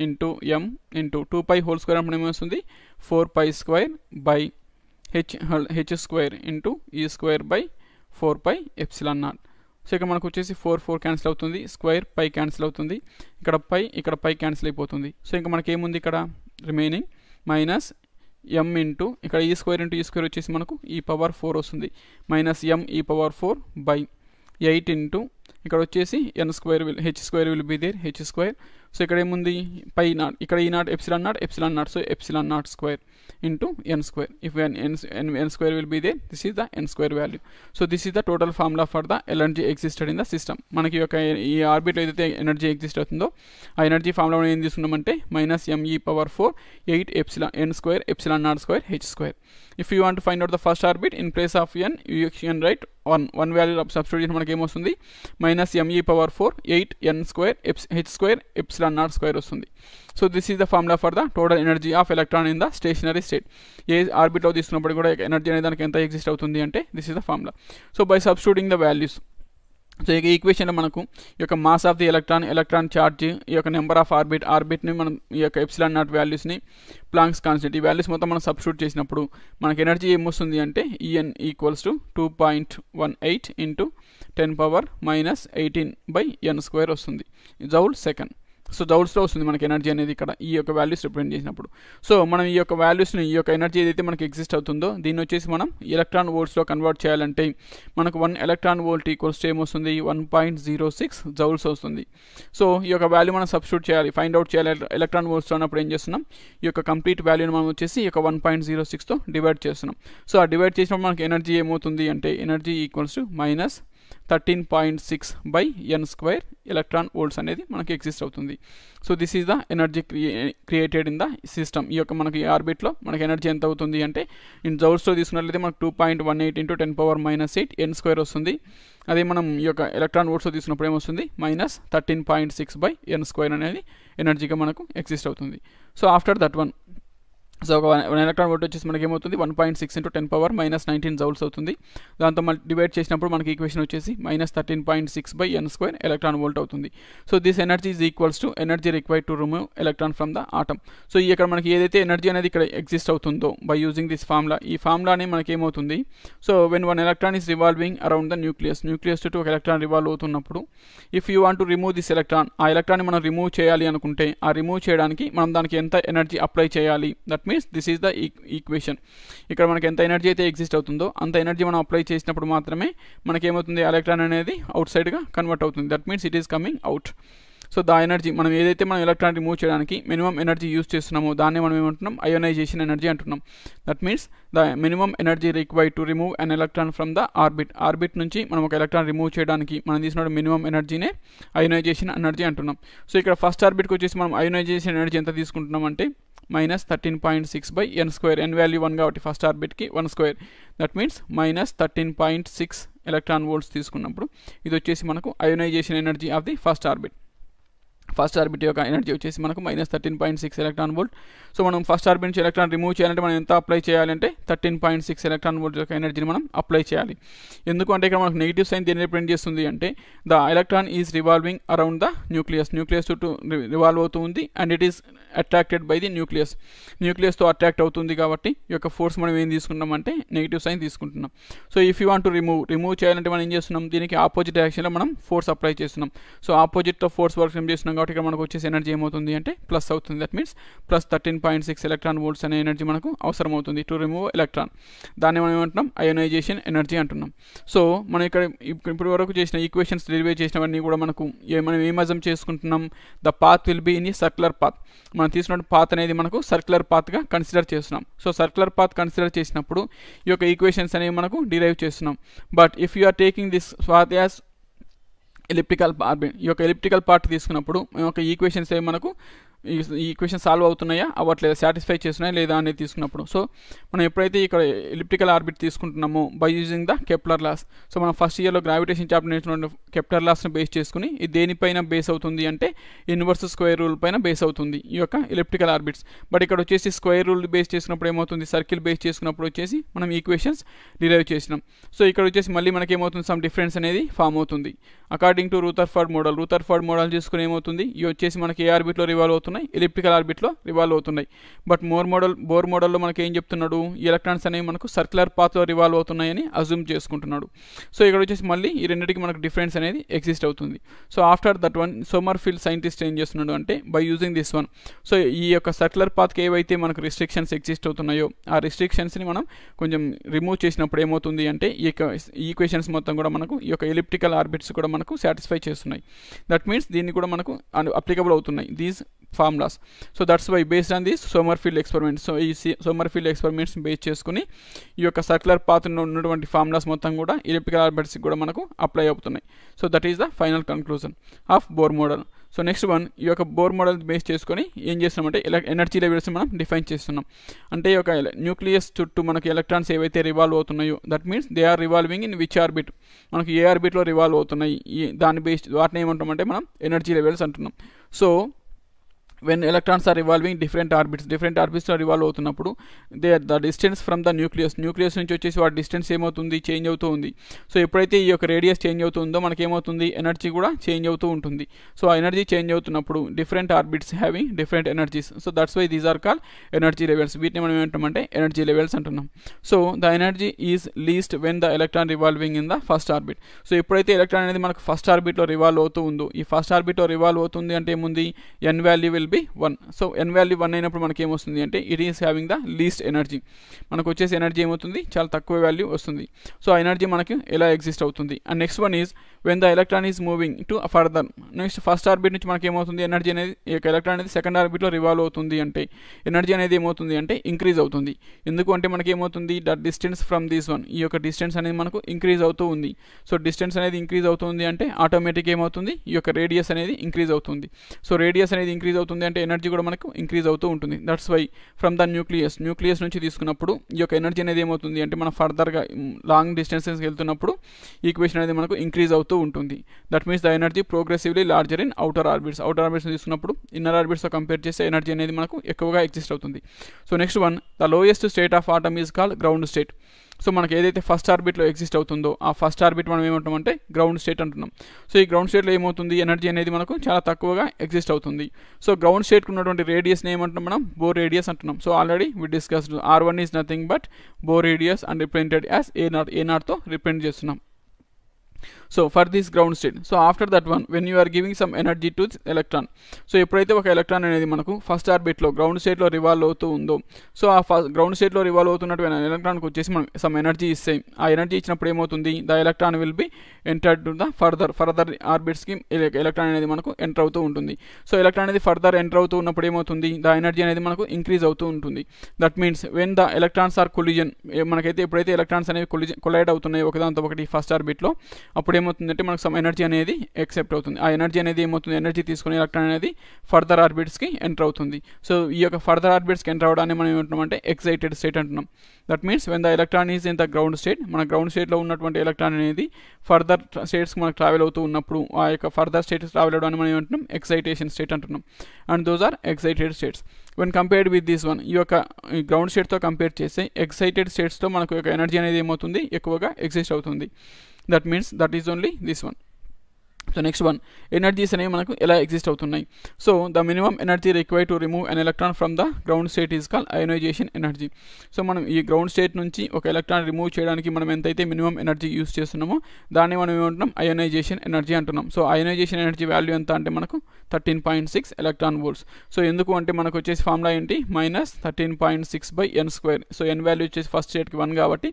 S1: into M into two pi whole square అప్పుడు ఏమొస్తుంది four pi square by h h square into e square by four pi epsilon naught so ఇక్కడ మనకు వచ్చేసి ఫోర్ ఫోర్ క్యాన్సిల్ అవుతుంది square pi cancel అవుతుంది ఇక్కడ పై ఇక్కడ పై cancel అయిపోతుంది సో ఇంకా మనకి ఏముంది ఇక్కడ రిమైనింగ్ మైనస్ ఎం ఇంటూ ఇక్కడ ఈ స్క్వేర్ ఇంటూ ఈ స్క్వేర్ వచ్చేసి మనకు ఈ పవర్ ఫోర్ వస్తుంది minus m e power four by eight into ఇక్కడ వచ్చేసి n square will h square will be there h square so ఇక్కడ ఏముంది పై నాట్ ఇక్కడ e naught epsilon naught epsilon naught so epsilon naught square into n square if n n n square will be they this is the n square value so this is the total formula for the energy existed in the system మనకి యొక్క ఈ ఆర్బిట్లో ఏదైతే energy exist అవుతుందో ఆ energy formula ఏం తీసుకున్నామంటే minus ME power four eight epsilon n square epsilon naught square H square if you want find out the first orbit in place of n you n write one one value substitution మనకి ఏమొస్తుంది minus ME power four eight ఎన్ square eps h square eps epsilon naught square వస్తుంది so this is the formula for the total energy of electron in the stationary state ఏ ఆర్బిట్లో తీసుకున్నప్పుడు కూడా energy అనేది దానికి ఎంత exist అవుతుంది అంటే this is the formula so by substituting the values so ఈ ఈక్వేషన్లో మనకు ఈ యొక్క mass of the electron electron charge ఈ యొక్క నెంబర్ ఆఫ్ ఆర్బిట్ ఆర్బిట్ని మనం ఈ యొక్క ఎప్సిలాన్ నాట్ వాల్యూస్ని ప్లాంక్స్ కాన్స్టెంట్ ఈ వాల్యూస్ మొత్తం మనం సబ్స్టిట్యూట్ చేసినప్పుడు మనకి ఎనర్జీ ఏమొస్తుంది అంటే e n equals to two point one eight into ten power minus eighteen by N square వస్తుంది జౌల్ సెకండ్ సో జౌల్స్లో వస్తుంది మనకి ఎనర్జీ అనేది ఇక్కడ ఈ యొక్క వాల్యూస్ రిప్రజెంట్ చేసినప్పుడు సో మనం ఈ యొక్క వాల్యూస్ని ఈ యొక్క ఎనర్జీ ఏదైతే మనకి ఎగ్జిస్ట్ అవుతుందో దీన్ని వచ్చేసి మనం ఎలక్ట్రాన్ వోల్ట్స్లో కన్వర్ట్ చేయాలంటే మనకు వన్ ఎలక్ట్రాన్ వోల్ట్ ఈక్వల్స్ ఏమొస్తుంది one point zero six joules వస్తుంది సో ఈ యొక్క వాల్యూ మనం సబ్స్టిట్యూట్ చేయాలి ఫైండ్ అవుట్ చేయాలి ఎలక్ట్రాన్ వోల్ట్స్లో ఉన్నప్పుడు ఏం చేస్తున్నాం ఈ యొక్క కంప్లీట్ వాల్యూని మనం వచ్చేసి ఈ యొక్క వన్ పాయింట్ జీరో సిక్స్తో డివైడ్ చేస్తున్నాం సో ఆ డివైడ్ చేసినప్పుడు మనకి ఎనర్జీ ఏమవుతుంది అంటే energy equals to minus thirteen point six by n square electron volts అనేది మనకి ఎగ్జిస్ట్ అవుతుంది so this is the energy క్రియే క్రియేటెడ్ ఇన్ ద సిస్టమ్ ఈ యొక్క మనకి ఆర్బిట్లో మనకి ఎనర్జీ ఎంత అవుతుంది అంటే ఇన్ జౌల్స్లో తీసుకున్నట్లయితే మనకు two point one eight into ten power minus eight ఎన్ స్క్వేర్ వస్తుంది అదే మనం ఈ యొక్క ఎలక్ట్రాన్ వోల్ట్స్లో తీసుకున్నప్పుడు ఏమొస్తుంది minus thirteen point six by N square అనేది ఎనర్జీగా మనకు ఎగ్జిస్ట్ అవుతుంది so after that one so ఒక వన్ ఎలక్ట్రాన్ వోల్ట్ వచ్చేసి మనకి ఏమవుతుంది one point six into ten power minus nineteen joules అవుతుంది దాంతో మళ్ళీ డివైడ్ చేసినప్పుడు మనకి ఈక్వేషన్ వచ్చేసి minus thirteen point six by N square electron volt అవుతుంది so this energy is equals to energy required to remove electron from the atom so ఇక్కడ మనకి ఏదైతే ఎనర్జీ అనేది ఇక్కడ ఎగ్జిస్ట్ అవుతుందో బై యూజింగ్ దిస్ ఫార్ములా ఈ ఫార్ములానే మనకి ఏమవుతుంది so when one electron is revolving around the nucleus nucleus టు ఒక ఎలక్ట్రాన్ రివాల్వ్ అవుతున్నప్పుడు if you want to remove this electron ఆ ఎలక్ట్రాన్ని మనం రిమూవ్ చేయాలి అనుకుంటే ఆ రిమూవ్ చేయడానికి మనం దానికి ఎంత ఎనర్జీ అప్లై చేయాలి that means this is the equation ఇక్కడ మనకి ఎంత ఎనర్జీ అయితే ఎగ్జిస్ట్ అవుతుందో అంత ఎనర్జీ మనం అప్లై చేసినప్పుడు మాత్రమే మనకేమవుతుంది ఎలక్ట్రాన్ అనేది అవుట్ సైడ్గా కన్వర్ట్ అవుతుంది that means it is coming out so the energy మనం ఏదైతే మనం ఎలక్ట్రాన్ రిమూవ్ చేయడానికి మినిమం ఎనర్జీ యూస్ చేస్తున్నామో దాన్ని మనం ఏమంటున్నాం అయోనైజేషన్ ఎనర్జీ అంటున్నాం that means the minimum energy required to remove an electron from the orbit orbit నుంచి మనం ఒక ఎలక్ట్రాన్ రిమూవ్ చేయడానికి మనం తీసిన మినిమం ఎనర్జీనే అయోనైజేషన్ ఎనర్జీ అంటున్నాం సో ఇక్కడ ఫస్ట్ ఆర్బిట్కి వచ్చేసి మనం అయోనైజేషన్ ఎనర్జీ ఎంత తీసుకుంటున్నాం అంటే minus thirteen point six by N square n value one కాబట్టి ఫస్ట్ ఆర్బిట్కి one square that means minus thirteen point six electron volts తీసుకున్నప్పుడు ఇది వచ్చేసి మనకు ionization energy of the first orbit first orbit యొక్క ఎనర్జీ వచ్చేసి మనకు minus thirteen point six electron volt so మనం ఫస్ట్ ఆర్బిట్ నుంచి ఎలక్ట్రాన్ రిమూవ్ చేయాలంటే మనం ఎంత అప్లై చేయాలంటే thirteen point six electron volt యొక్క ఎనర్జీని మనం అప్లై చేయాలి ఎందుకంటే ఇక్కడ మనకు నెగిటివ్ సైన్ దీన్ని రిప్రెంట్ చేస్తుంది అంటే the electron is revolving around the nucleus nucleus చుట్టూ రివాల్వ్ అవుతుంది and it is attracted by the nucleus న్యూక్లియస్తో అట్రాక్ట్ అవుతుంది కాబట్టి ఈ యొక్క ఫోర్స్ మనం ఏం తీసుకున్నాం అంటే నెగిటివ్ సైన్ తీసుకుంటున్నాం so if you want to remove remove చేయాలంటే మనం ఏం చేస్తున్నాం దీనికి ఆపోజిట్ డైరెక్షన్లో మనం ఫోర్స్ అప్లై చేస్తున్నాం సో ఆపోజిట్తో ఫోర్స్ వర్క్ ఏం చేస్తున్నాం కాబట్టి ఇక్కడ మనకు వచ్చేసి ఎనర్జీ ఏమవుతుంది అంటే ప్లస్ అవుతుంది that means plus thirteen point six electron volts అనే ఎనర్జీ మనకు అవసరం అవుతుంది టు రిమూవ్ ఎలక్ట్రాన్ దాన్ని మనం ఏమంటున్నాం అయోనైజేషన్ ఎనర్జీ అంటున్నాం సో మనం ఇక్కడ ఇప్పటి వరకు చేసిన ఈక్వేషన్స్ డెలివరీ చేసినవన్నీ కూడా మనకు మనం ఏమజం చేసుకుంటున్నాం the path will be in ఈ సర్క్యులర్ పాత్ మనం తీసుకున్న పాత్ అనేది మనకు సర్క్యులర్ పాత్గా కన్సిడర్ చేస్తున్నాం సో సర్క్యులర్ పాత్ కన్సిడర్ చేసినప్పుడు ఈ యొక్క ఈక్వేషన్స్ అనేవి మనకు డిరైవ్ చేస్తున్నాం but if you are taking this path as elliptical ఈ యొక్క ఎలిప్టికల్ పార్ట్ తీసుకున్నప్పుడు ఈక్వేషన్స్ ఏవి మనకు ఈ క్వశ్చన్ సాల్వ్ అవుతున్నాయా అవ్వట్లేదు సాటిస్ఫై చేస్తున్నాయా లేదా అనేది తీసుకున్నప్పుడు సో మనం ఎప్పుడైతే ఇక్కడ ఎలిప్టికల్ ఆర్బిట్ తీసుకుంటున్నామో by using the Kepler laws so మనం ఫస్ట్ ఇయర్లో గ్రావిటేషన్ చాప్టర్ నేర్చుకున్న కెప్లర్ లాస్ని బేస్ చేసుకుని ఇది దేనిపైన బేస్ అవుతుంది అంటే ఇన్వర్స్ స్క్వేర్ రూల్ పైన బేస్ అవుతుంది ఈ యొక్క ఎలిప్టికల్ ఆర్బిట్స్ బట్ ఇక్కడ వచ్చేసి స్క్వేర్ రూల్ బేస్ చేసినప్పుడు ఏమవుతుంది సర్కిల్ బేస్ చేసుకున్నప్పుడు వచ్చేసి మనం ఈక్వేషన్స్ డిరైవ్ చేసినాం సో ఇక్కడ వచ్చేసి మళ్ళీ మనకి ఏమవుతుంది సమ్ డిఫరెన్స్ అనేది ఫామ్ అవుతుంది according to Rutherford model Rutherford model చూసుకుని ఏమవుతుంది ఇవి వచ్చేసి మనకి ఏ ఆర్బిట్లో రివాల్వ్ అవుతుంది అవుతున్నాయి ఎలిప్టికల్ ఆర్బిట్లో రివాల్వ్ అవుతున్నాయి బట్ మోర్ మోడల్ బోర్ మోడల్లో మనకి ఏం చెప్తున్నాడు ఈ ఎలక్ట్రాన్స్ అనేవి మనకు సర్క్యులర్ పాత్లో రివాల్వ్ అవుతున్నాయని అజ్యూమ్ చేసుకుంటున్నాడు సో ఇక్కడ వచ్చేసి మళ్ళీ ఈ రెండింటికి మనకు డిఫరెన్స్ అనేది ఎగ్జిస్ట్ అవుతుంది so after that one Sommerfeld scientist ఏం చేస్తున్నాడు అంటే by using this one so ఈ యొక్క సర్క్యులర్ పాత్కి ఏవైతే మనకు రిస్ట్రిక్షన్స్ ఎగ్జిస్ట్ అవుతున్నాయో ఆ రిస్ట్రిక్షన్స్ని మనం కొంచెం రిమూవ్ చేసినప్పుడు ఏమవుతుంది అంటే ఈ ఈక్వేషన్స్ మొత్తం కూడా మనకు ఈ యొక్క ఎలిప్టికల్ ఆర్బిట్స్ కూడా మనకు సాటిస్ఫై చేస్తున్నాయి దట్ మీన్స్ దీన్ని కూడా మనకు అప్లికబుల్ అవుతున్నాయి these formulas so that's why based on this Sommerfeld experiment so ఈ సోమర్ఫీల్డ్ ఎక్స్పెరిమెంట్స్ బేస్ చేసుకుని ఈ యొక్క సర్క్యులర్ పాత్రలో ఉన్నటువంటి ఫార్ములాస్ మొత్తం కూడా ఎలిప్టికల్ ఆర్బిట్స్కి కూడా మనకు అప్లై అవుతున్నాయి so that is the final conclusion of Bohr model so next one ఈ యొక్క బోర్ మోడల్ బేస్ చేసుకొని ఏం చేస్తున్నామంటే ఎల ఎనర్జీ లెవెల్స్ మనం డిఫైన్ చేస్తున్నాం అంటే ఈ యొక్క న్యూక్లియస్ చుట్టూ మనకు ఎలక్ట్రాన్స్ ఏవైతే రివాల్వ్ అవుతున్నాయో that means they are revolving in which orbit మనకి ఏ ఆర్బిట్లో రివాల్వ్ అవుతున్నాయి దాని బేస్ వాటిని ఏమంటామంటే మనం ఎనర్జీ లెవెల్స్ అంటున్నాం so when electrons are revolving different orbits different orbits evolve అవుతున్నప్పుడు they the distance from the nucleus nucleus నుంచి వచ్చేసి వాటి డిస్టెన్స్ ఏమవుతుంది చేంజ్ అవుతూ ఉంది సో ఎప్పుడైతే ఈ యొక్క రేడియస్ చేంజ్ అవుతుందో మనకి ఏమవుతుంది ఎనర్జీ కూడా చేంజ్ అవుతూ ఉంటుంది సో ఆ ఎనర్జీ చేంజ్ అవుతున్నప్పుడు different orbits having different energies so that's why these are call energy levels వీటిని మనం ఏమంటామంటే ఎనర్జీ లెవెల్స్ అంటున్నాం so the energy is least when the electron revolving in the first orbit so ఎప్పుడైతే electron అనేది మనకు first ఆర్బిట్లో revolve అవుతూ ఉందో ఈ ఫస్ట్ ఆర్బిట్లో రివాల్వ్ అవుతుంది అంటే ఏముంది n value will be one so N value one అయినప్పుడు మనకి ఏమొస్తుంది అంటే it is having the least energy మనకు వచ్చేసి ఎనర్జీ ఏమవుతుంది చాలా తక్కువ వాల్యూ వస్తుంది సో ఆ ఎనర్జీ మనకి ఎలా ఎగ్జిస్ట్ అవుతుంది and next one is when the electron is moving to further next first orbit నుంచి మనకి ఏమవుతుంది ఎనర్జీ అనేది ఈ యొక్క ఎలక్ట్రాన్ అనేది సెకండ్ ఆర్బిట్లో రివాల్వ్ అవుతుంది అంటే ఎనర్జీ అనేది ఏమవుతుంది అంటే ఇంక్రీజ్ అవుతుంది ఎందుకు అంటే మనకి ఏమవుతుంది the distance from this one ఈ యొక్క డిస్టెన్స్ అనేది మనకు ఇంక్రీజ్ అవుతూ ఉంది సో డిస్టెన్స్ అనేది ఇంక్రీజ్ అవుతుంది అంటే ఆటోమేటిక్ ఏమవుతుంది ఈ యొక్క రేడియస్ అనేది ఇంక్రీజ్ అవుతుంది సో రేడియస్ అనేది ఇంక్రీజ్ అవుతుంది ఉంటుంది అంటే ఎనర్జీ కూడా మనకు ఇంక్రీజ్ అవుతూ ఉంటుంది that's why from the nucleus nucleus నుంచి తీసుకున్నప్పుడు ఈ యొక్క ఎనర్జీ అనేది ఏమవుతుంది అంటే మనం ఫర్దర్గా లాంగ్ డిస్టెన్సెస్కి వెళ్తున్నప్పుడు ఈక్వేషన్ అనేది మనకు ఇంక్రీజ్ అవుతూ ఉంటుంది that means the energy progressively larger in outer orbits outer orbits తీసుకున్నప్పుడు ఇన్నర్ ఆర్బిట్స్తో కంపేర్ చేస్తే ఎనర్జీ అనేది మనకు ఎక్కువగా ఎగ్జిస్ట్ అవుతుంది so next one the lowest state of atom is called ground state so మనకి ఏదైతే ఫస్ట్ ఆర్బిట్లో ఎగ్జిస్ట్ అవుతుందో ఆ ఫస్ట్ ఆర్బిట్ మనం ఏమంటామంటే గ్రౌండ్ స్టేట్ అంటున్నాం సో ఈ గ్రౌండ్ స్టేట్లో ఏమవుతుంది ఎనర్జీ అనేది మనకు చాలా తక్కువగా ఎగ్జిస్ట్ అవుతుంది సో గ్రౌండ్ స్టేట్కి ఉన్నటువంటి రేడియస్ని ఏమంటున్నాం మనం బోర్ రేడియస్ అంటున్నాం so already we discussed r one is nothing but Bohr radius and represented as A naught a నాట్తో చేస్తున్నాం so for this ground state so after that one when you are giving some energy to electron so ఎప్పుడైతే ఒక electron అనేది మనకు first ఆర్బిట్లో ground స్టేట్లో revolve అవుతూ ఉందో సో ఆ ఫస్ట్ గ్రౌండ్ స్టేట్లో రివాల్వ్ అవుతున్నటువంటి ఎలక్ట్రాన్కి వచ్చేసి మనం సమ్ ఎనర్జీ ఇస్తే ఆ ఎనర్జీ ఇచ్చినప్పుడు ఏమవుతుంది the electron will be entered to the further further ఆర్బిట్స్కి ఎలక్ట్రాన్ అనేది మనకు ఎంటర్ అవుతూ ఉంటుంది సో ఎలక్ట్రాన్ అనేది ఫర్దర్ ఎంటర్ అవుతూ ఉన్నప్పుడు ఏమవుతుంది ద ఎనర్జీ అనేది మనకు ఇంక్రీజ్ అవుతూ ఉంటుంది that means when the electrons are collision మనకైతే ఎప్పుడైతే ఎలక్ట్రాన్స్ అనేవి కొలిజన్ కొలైడ్ అవుతున్నాయి ఒకదాంతో ఒకటి ఫస్ట్ ఆర్బిట్లో అప్పుడు ఏమవుతుందంటే మనకు సమ్ ఎనర్జీ అనేది ఎక్సెప్ట్ అవుతుంది ఆ ఎనర్జీ అనేది ఏమవుతుంది ఎనర్జీ తీసుకుని ఎలక్ట్రాన్ అనేది ఫర్దర్ ఆర్బిట్స్కి ఎంటర్ అవుతుంది సో ఈ యొక్క ఫర్దర్ ఆర్బిట్స్కి ఎంటర్ అవ్వడానికి మనం అంటే ఎక్సైటెడ్ స్టేట్ అంటున్నాం that means when the electron is in the ground state మన గ్రౌండ్ స్టేట్లో ఉన్నటువంటి ఎలక్ట్రాన్ అనేది ఫర్దర్ స్టేట్స్ మనకు ట్రావెల్ అవుతూ ఉన్నప్పుడు ఆ యొక్క ఫర్దర్ స్టేట్స్ ట్రావెల్ అవడాన్ని మనం ఏమంటున్నాం ఎక్సైటేషన్ స్టేట్ అంటున్నాం and those are excited states when compared with this one ఈ యొక్క గ్రౌండ్ స్టేట్తో కంపేర్ చేస్తే ఎక్సైటెడ్ స్టేట్స్తో మనకు యొక్క ఎనర్జీ అనేది ఏమవుతుంది ఎక్కువగా ఎగ్జిస్ట్ అవుతుంది that means that is only this one so next one energies అనేవి మనకు ఎలా ఎగ్జిస్ట్ అవుతున్నాయి so the minimum energy require to remove an electron from the ground state is call ionization energy so మనం ఈ ground state నుంచి ఒక electron remove చేయడానికి మనం ఎంతైతే మినిమం ఎనర్జీ యూస్ చేస్తున్నామో దాన్ని మనం ఏమంటున్నాం అయోనైజేషన్ ఎనర్జీ అంటున్నాం సో అయోనైజేషన్ ఎనర్జీ వాల్యూ ఎంత అంటే మనకు thirteen point six electron volts so ఎందుకు అంటే మనకు వచ్చేసి ఫార్ములా ఏంటి minus thirteen point six by N square so N value వచ్చేసి ఫస్ట్ స్టేట్కి వన్ కాబట్టి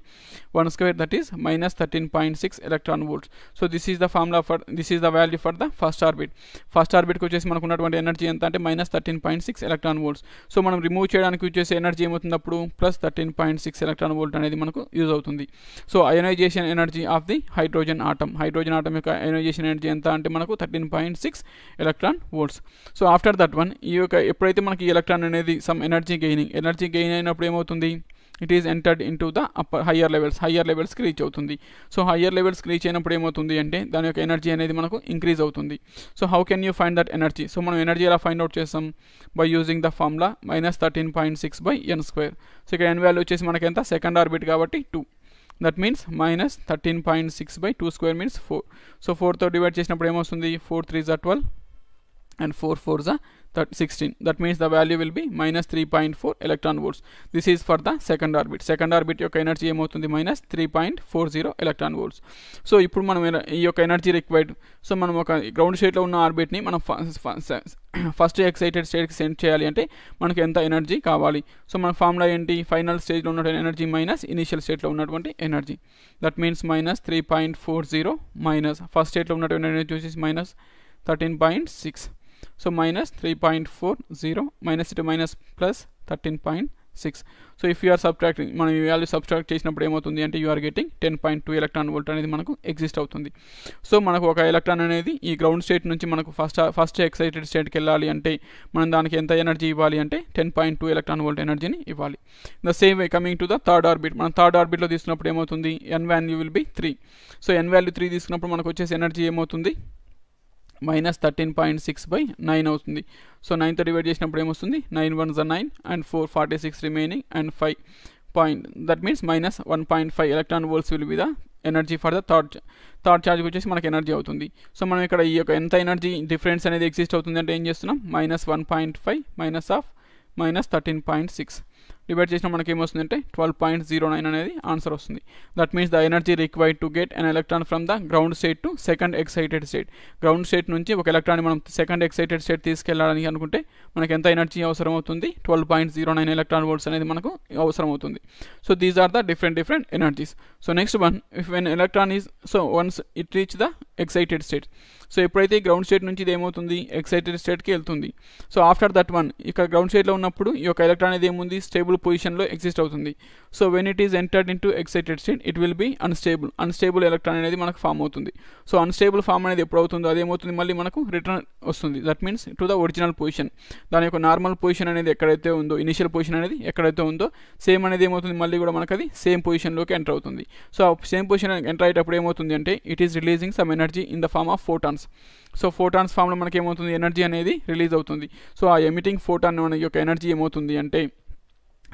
S1: one square that is minus thirteen point six electron volts so this is the formula for this is the the value for the first orbit first ఆర్బిట్కి వచ్చేసి మనకు ఉన్నటువంటి energy ఎంత అంటే minus thirteen point six electron volts so మనం remove చేయడానికి use వచ్చేసి energy ఏమవుతుంది అప్పుడు plus thirteen point six electron volt అనేది మనకు యూజ్ అవుతుంది so ionization energy of the hydrogen atom hydrogen atom యొక్క అయోనైజేషన్ ఎనర్జీ ఎంత అంటే మనకు thirteen point six electron volts so after that one ఈ యొక్క ఎప్పుడైతే మనకి ఎలక్ట్రాన్ అనేది some energy gaining energy gain అయినప్పుడు ఏమవుతుంది it is entered to the upper higher levels higher లెవెల్స్కి రీచ్ అవుతుంది సో హయ్యర్ లెవెల్స్కి రీచ్ అయినప్పుడు ఏమవుతుంది అంటే దాని యొక్క ఎనర్జీ అనేది మనకు ఇంక్రీజ్ అవుతుంది so how can you find that energy so మనం ఎనర్జీ ఎలా ఫైండ్ అవుట్ చేస్తాం by using the formula minus thirteen point six by N square so ఇక్కడ ఎన్ వాల్యూ వచ్చేసి మనకి ఎంత సెకండ్ ఆర్బిట్ కాబట్టి two that means minus thirteen point six by two square means four so ఫోర్తో divide చేసినప్పుడు ఏమొస్తుంది four three జా twelve and 4 4s are 16 that means the value will be minus 3.4 electron volts this is for the second orbit second orbit యొక్క energy ఏమవుతుంది minus three point four zero electron volts so ఇప్పుడు మనం ఈ యొక్క energy required so మనం ఒక ground స్టేట్లో ఉన్న ఆర్బిట్ని మనం ఫస్ట్ ఎక్సైటెడ్ స్టేట్కి సెండ్ చేయాలి అంటే మనకు ఎంత ఎనర్జీ కావాలి సో మన ఫార్ములా ఏంటి ఫైనల్ స్టేజ్లో ఉన్నటువంటి ఎనర్జీ మైనస్ ఇనీషియల్ స్టేట్లో ఉన్నటువంటి energy that means minus three point four zero minus first స్టేట్లో ఉన్నటువంటి ఎనర్జీ వచ్చేసి minus thirteen point six so point four zero minus ఇటు minus plus thirteen point six so if you are subtract మనం ఈ value subtract చేసినప్పుడు ఏమవుతుంది అంటే you are getting ten point two electron volt అనేది మనకు ఎగ్జిస్ట్ అవుతుంది సో మనకు ఒక ఎలక్ట్రాన్ అనేది ఈ గ్రౌండ్ స్టేట్ నుంచి మనకు ఫస్ట్ ఫస్ట్ ఎక్సైటెడ్ స్టేట్కి వెళ్ళాలి అంటే మనం దానికి ఎంత ఎనర్జీ ఇవ్వాలి అంటే ten point two electron volt ఎనర్జీని ఇవ్వాలి the same way coming to the third orbit మనం థర్డ్ ఆర్బిట్లో తీసుకున్నప్పుడు ఏమవుతుంది N value will be three so N value three తీసుకున్నప్పుడు మనకు వచ్చేసి ఎనర్జీ ఏమవుతుంది minus thirteen point six by nine అవుతుంది సో నైన్తో డివైడ్ చేసినప్పుడు ఏమొస్తుంది నైన్ వన్ జ nine and four forty six remaining and five point that means minus one point five electron volts will with the energy for the third third charge వచ్చేసి మనకి energy అవుతుంది so మనం ఇక్కడ ఈ యొక్క ఎంత ఎనర్జీ డిఫరెన్స్ అనేది ఎగ్జిస్ట్ అవుతుంది అంటే ఏం చేస్తున్నాం minus one point five minus of minus thirteen point six divide చేసిన మనకి ఏమొస్తుందంటే ట్వెల్వ్ పాయింట్ జీరో నైన్ అనేది ఆన్సర్ వస్తుంది that means the energy required to get an electron from the ground state to second excited state ground state నుంచి ఒక electron మనం second excited state తీసుకెళ్ళడానికి అనుకుంటే మనకి ఎంత ఎనర్జీ అవసరం అవుతుంది twelve point zero nine electron volts అనేది మనకు అవసరం అవుతుంది so these are the different different energies so next one if when electron is so once it reach the excited state so ఎప్పుడైతే గ్రౌండ్ స్టేట్ నుంచి ఇది ఏమవుతుంది ఎక్సైటెడ్ స్టేట్కి వెళ్తుంది సో ఆఫ్టర్ దట్ వన్ ఇక్కడ గ్రౌండ్ స్టేట్లో ఉన్నప్పుడు ఈ యొక్క ఎలక్ట్రాన్ అనేది ఏముంది స్టేబుల్ పొజిషన్లో ఎగ్జిస్ట్ అవుతుంది so when it is entered in excited state it will be unstable unstable electron అనేది మనకు ఫామ్ అవుతుంది సో అన్స్టేబుల్ ఫామ్ అనేది ఎప్పుడు అవుతుందో అదేమవుతుంది మళ్ళీ మనకు రిటర్న్ వస్తుంది that means to the original position దాని యొక్క నార్మల్ పొజిషన్ అనేది ఎక్కడైతే ఉందో ఇనిషియల్ పొజిషన్ అనేది ఎక్కడైతే ఉందో సేమ్ అనేది ఏమవుతుంది మళ్ళీ కూడా మనకు అది సేమ్ పొజిషన్లోకి ఎంటర్ అవుతుంది సో సేమ్ పొజిషన్ ఎంటర్ అయ్యేటప్పుడు ఏమవుతుంది అంటే it is releasing some energy in the form of photon photons so photons ఫామ్లో మనకి ఏమవుతుంది ఎనర్జీ అనేది రిలీజ్ అవుతుంది సో ఆ ఎమిటింగ్ ఫోటాన్ మన యొక్క ఎనర్జీ ఏమవుతుంది అంటే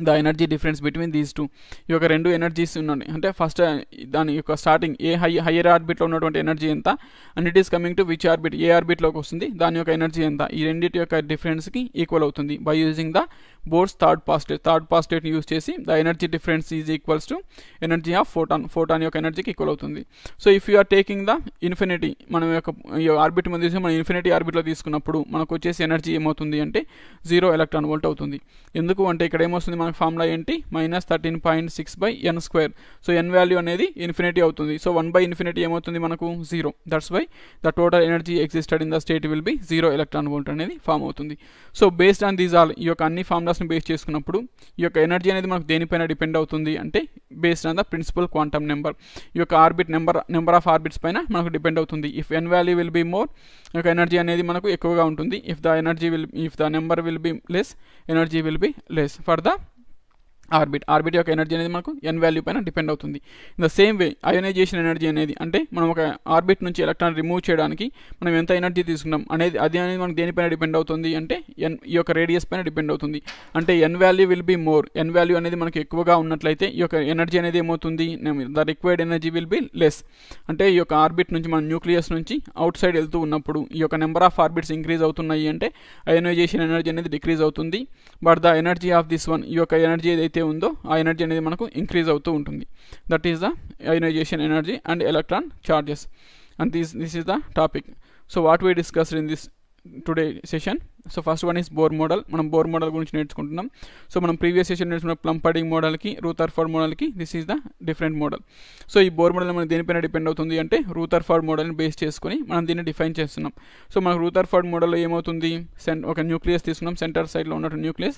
S1: the energy difference between these two ఈ యొక్క రెండు ఎనర్జీస్ ఉన్నాయి అంటే ఫస్ట్ దాని యొక్క స్టార్టింగ్ ఏ హై హయ్యర్ ఆర్బిట్లో ఉన్నటువంటి ఎనర్జీ ఎంత and it is coming to which orbit ఏ ఆర్బిట్లోకి వస్తుంది దాని యొక్క ఎనర్జీ ఎంత ఈ రెండింటి యొక్క డిఫరెన్స్కి ఈక్వల్ అవుతుంది by using the Bohr's third postulate third పాస్టేట్ని యూజ్ చేసి the energy difference is equals to energy of photon photon యొక్క ఎనర్జీకి ఈక్వల్ అవుతుంది so if you are taking the infinity మనం యొక్క ఆర్బిట్ మీద మనం ఇన్ఫినిటీ ఆర్బిట్లో తీసుకున్నప్పుడు మనకు వచ్చేసి ఎనర్జీ ఏమవుతుంది అంటే జీరో ఎలక్ట్రాన్ వోల్ట్ అవుతుంది ఎందుకు అంటే ఇక్కడ ఏమొస్తుంది మన ఫార్ములా ఏంటి minus thirteen point six by N square so N value అనేది ఇన్ఫినిటీ అవుతుంది సో వన్ బై ఇన్ఫినిటీ ఏమవుతుంది మనకు zero that's why the total energy existed in the state will be zero electron volt అనేది form అవుతుంది so based on these all ఈ యొక్క అన్ని ఫార్ములాస్ని base చేసుకున్నప్పుడు ఈ యొక్క ఎనర్జీ అనేది మనకు దేనిపైన డిపెండ్ అవుతుంది అంటే based on the principal quantum number ఈ యొక్క orbit number number of orbits పైన మనకు డిపెండ్ అవుతుంది if N value will be more ఈ యొక్క ఎనర్జీ అనేది మనకు ఎక్కువగా ఉంటుంది if the energy will if the number will be less energy will be less for the orbit orbit యొక్క ఎనర్జీ అనేది మనకు ఎన్ వాల్యూ పైన డిపెండ్ అవుతుంది in the same way ionization energy అనేది అంటే మనం ఒక ఆర్బిట్ నుంచి ఎలక్ట్రాన్ రిమూవ్ చేయడానికి మనం ఎంత ఎనర్జీ తీసుకున్నాం అనేది అది అనేది మనకు దేనిపైన డిపెండ్ అవుతుంది అంటే ఎన్ ఈ యొక్క రేడియస్ పైన డిపెండ్ అవుతుంది అంటే N value will be more N value అనేది మనకు ఎక్కువగా ఉన్నట్లయితే ఈ యొక్క ఎనర్జీ అనేది ఏమవుతుంది the required energy will be less అంటే ఈ యొక్క ఆర్బిట్ నుంచి మన న్యూక్లియస్ నుంచి అవుట్ సైడ్ వెళ్తూ ఉన్నప్పుడు ఈ యొక్క నెంబర్ ఆఫ్ ఆర్బిట్స్ ఇంక్రీజ్ అవుతున్నాయి అంటే అయోనైజేషన్ ఎనర్జీ అనేది డిక్రీజ్ అవుతుంది but the energy of this one ఈ యొక్క ఎనర్జీ ఏదైతే ఏదైతే ఉందో ఆ ఎనర్జీ అనేది మనకు ఇంక్రీజ్ అవుతూ ఉంటుంది that is the ionization energy and electron charges and this this is the topic so what we discussed in this today session so first one is Bohr model మనం Bohr model గురించి నేర్చుకుంటున్నాం సో మనం previous session నేర్చుకున్న plum pudding మోడల్కి ఫార్ మోడల్కి this is the different model so ఈ బోర్ మోడల్ మనం దేనిపైన డిపెండ్ అవుతుంది అంటే రూతర్ఫర్డ్ మోడల్ని బేస్ చేసుకుని మనం దీన్ని డిఫైన్ చేస్తున్నాం సో మనకు రూతర్ఫర్డ్ మోడల్లో ఏమవుతుంది సెన్ ఒక న్యూక్లియస్ తీసుకున్నాం సెంటర్ సైడ్లో ఉన్నట్టు న్యూక్లియస్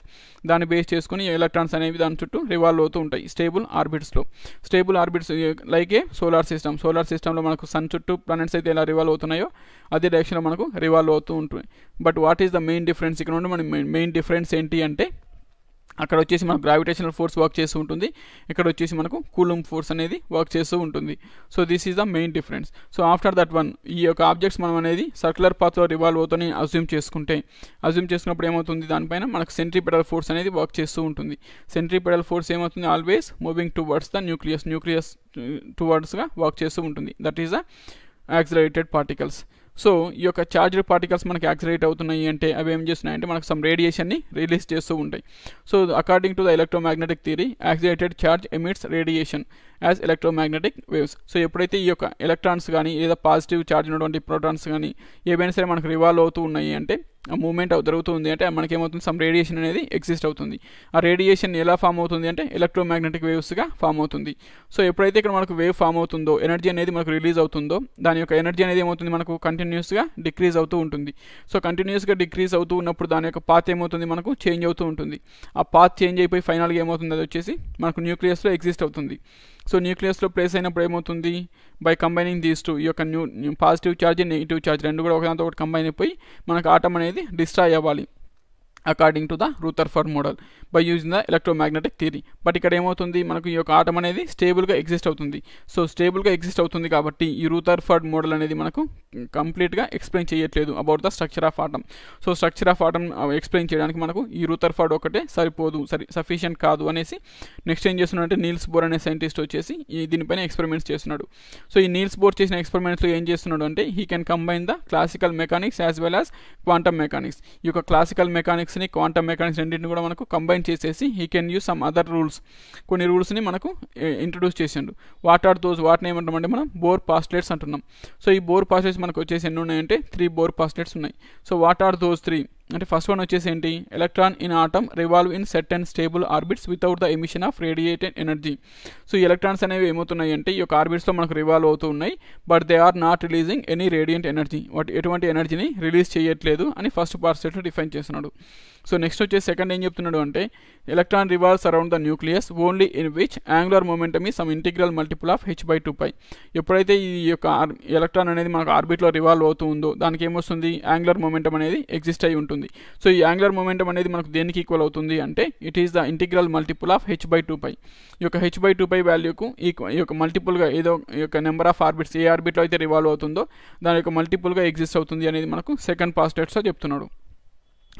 S1: దాన్ని బేస్ చేసుకుని ఎలక్ట్రాన్స్ అనేవి దాని చుట్టూ రివాల్వ్ అవుతూ ఉంటాయి స్టేబుల్ ఆర్బిట్స్లో stable orbits like solar system solar సిస్టంలో మనకు సన్ చుట్టూ ప్లానెట్స్ అయితే ఎలా రివాల్వ్ అవుతున్నాయో అదే డైరెక్షన్లో మనకు రివాల్వ్ అవుతూ ఉంటుంది but what is the main difference ఇక్కడ నుండి మన మెయిన్ డిఫరెన్స్ ఏంటి అంటే అక్కడ వచ్చేసి మనకు గ్రావిటేషనల్ ఫోర్స్ వర్క్ చేస్తూ ఉంటుంది ఇక్కడ వచ్చేసి మనకు కూలమ్ ఫోర్స్ అనేది వర్క్ చేస్తూ ఉంటుంది so this is the main difference so after that one ఈ యొక్క ఆబ్జెక్ట్స్ మనం అనేది సర్క్యులర్ పాత్లో రివాల్వ్ అవుతుంది అజ్యూమ్ చేసుకుంటే అజ్యూమ్ చేసుకున్నప్పుడు ఏమవుతుంది దానిపైన మనకు పెడల్ ఫోర్స్ అనేది వర్క్ చేస్తూ ఉంటుంది పెడల్ ఫోర్స్ ఏమవుతుంది always moving towards the nucleus nucleus టువర్డ్స్గా వర్క్ చేస్తూ ఉంటుంది that is the accelerated particles so ఈ యొక్క ఛార్జ్డ్ పార్టికల్స్ మనకి యాక్సిలేట్ అవుతున్నాయి అంటే అవి ఏం చేస్తున్నాయి అంటే మనకు సమ్ రేడియేషన్ని రిలీజ్ చేస్తూ ఉంటాయి so according to the electromagnetic theory accelerated charge emits radiation as electromagnetic waves so ఎప్పుడైతే ఈ యొక్క ఎలక్ట్రాన్స్ కానీ లేదా పాజిటివ్ ఛార్జ్ ఉన్నటువంటి ప్రోటాన్స్ కానీ ఏవైనా సరే మనకు రివాల్వ్ అవుతూ ఉన్నాయి అంటే మూమెంట్ జరుగుతుంది అంటే మనకేమవుతుంది సమ్ రేడియేషన్ అనేది ఎగ్జిస్ట్ అవుతుంది ఆ రేడియేషన్ ఎలా ఫామ్ అవుతుంది అంటే ఎలక్ట్రోమాగ్నెటిక్ వేవ్స్గా ఫామ్ అవుతుంది సో ఎప్పుడైతే ఇక్కడ మనకు వేవ్ ఫామ్ అవుతుందో ఎనర్జీ అనేది మనకు రిలీజ్ అవుతుందో దాని యొక్క ఎనర్జీ అనేది ఏమవుతుంది మనకు కంటిన్యూస్గా డిక్రీజ్ అవుతూ ఉంటుంది సో కంటిన్యూస్గా డిక్రీజ్ అవుతూ ఉన్నప్పుడు దాని యొక్క పాత్ ఏమవుతుంది మనకు చేంజ్ అవుతూ ఉంటుంది ఆ పాత్ చేంజ్ అయిపోయి ఫైనల్గా ఏమవుతుంది అది వచ్చేసి మనకు న్యూక్లియస్లో ఎగ్జిస్ట్ అవుతుంది సో న్యూక్లియస్లో ప్లేస్ అయినప్పుడు ఏమవుతుంది బై కంబైనింగ్ దీస్ టూ ఈ యొక్క new positive charge negative charge రెండు కూడా ఒకదాంతో ఒకటి కంబైన్ అయిపోయి మనకు ఆటం అనేది డిస్ట్రాయ్ అవ్వాలి according to the Rutherford model by using the electromagnetic theory but ఇక్కడ ఏమవుతుంది మనకు ఈ యొక్క ఆటం అనేది స్టేబుల్గా ఎగ్జిస్ట్ అవుతుంది సో స్టేబుల్గా ఎగ్జిస్ట్ అవుతుంది కాబట్టి ఈ రూతర్ఫర్డ్ మోడల్ అనేది మనకు కంప్లీట్గా ఎక్స్ప్లెయిన్ చేయట్లేదు about the structure of atom so structure of atom explain చేయడానికి మనకు ఈ రూతర్ఫర్డ్ ఒకటే సరిపోదు సరి సఫిషియంట్ కాదు అనేసి నెక్స్ట్ ఏం చేస్తున్నాడంటే నీల్స్ బోర్ అనే సైంటిస్ట్ వచ్చేసి ఈ దీనిపైన ఎక్స్పెరిమెంట్స్ చేస్తున్నాడు సో ఈ నీల్స్ బోర్ చేసిన ఎక్స్పెరిమెంట్స్లో ఏం చేస్తున్నాడు అంటే he can combine the classical mechanics as well as quantum mechanics ఈ యొక్క క్లాసికల్ మెకానిక్స్ మెకానిక్స్ని క్వాంటమ్ మెకానిక్స్ రెండింటిని కూడా మనకు కంబైన్ చేసేసి he can use some other rules కొన్ని రూల్స్ని మనకు ఇంట్రడ్యూస్ చేసిండు వాట్ ఆర్ దోస్ వాటిని ఏమంటామంటే మనం బోర్ పాస్లెట్స్ అంటున్నాం సో ఈ బోర్ పాస్లెట్స్ మనకు వచ్చేసి ఎన్ని ఉన్నాయంటే త్రీ బోర్ పాస్లెట్స్ ఉన్నాయి so what are those three అంటే ఫస్ట్ వన్ వచ్చేసి ఏంటి electron in atom revolve in set and stable orbits without the emission of radiated energy so ఈ ఎలక్ట్రాన్స్ అనేవి ఏమవుతున్నాయి అంటే ఈ యొక్క ఆర్బిట్స్లో మనకు రివాల్వ్ అవుతూ ఉన్నాయి but they are not releasing any radiant energy వాటి ఎటువంటి ఎనర్జీని రిలీజ్ చేయట్లేదు అని ఫస్ట్ పార్సెట్ డిఫైన్ చేస్తున్నాడు సో నెక్స్ట్ వచ్చే సెకండ్ ఏం చెప్తున్నాడు అంటే electron revolves around the nucleus only in which angular momentum is some integral multiple of H by two pi ఎప్పుడైతే ఈ యొక్క ఎలక్ట్రాన్ అనేది మనకు ఆర్బిట్లో రివాల్వ్ అవుతూ ఉందో దానికి ఏమొస్తుంది యాంగులర్ మూమెంట్ అనేది ఎగ్జిస్ట్ అయి ఉంటుంది సో ఈ యాంగులర్ మూమెంట్ అనేది మనకు దేనికి ఈక్వల్ అవుతుంది అంటే it is the integral multiple of H by two pi ఈ యొక్క హెచ్ బై టూ పై వాల్యూకు ఈ యొక్క మల్టిపుల్గా ఏదో యొక్క నెంబర్ ఆఫ్ ఆర్బిట్స్ ఏ ఆర్బిట్లో అయితే రివాల్వ్ అవుతుందో దాని యొక్క మల్టిపుల్గా ఎగ్జిస్ట్ అవుతుంది అనేది మనకు సెకండ్ పాస్టేట్స్లో చెప్తున్నాడు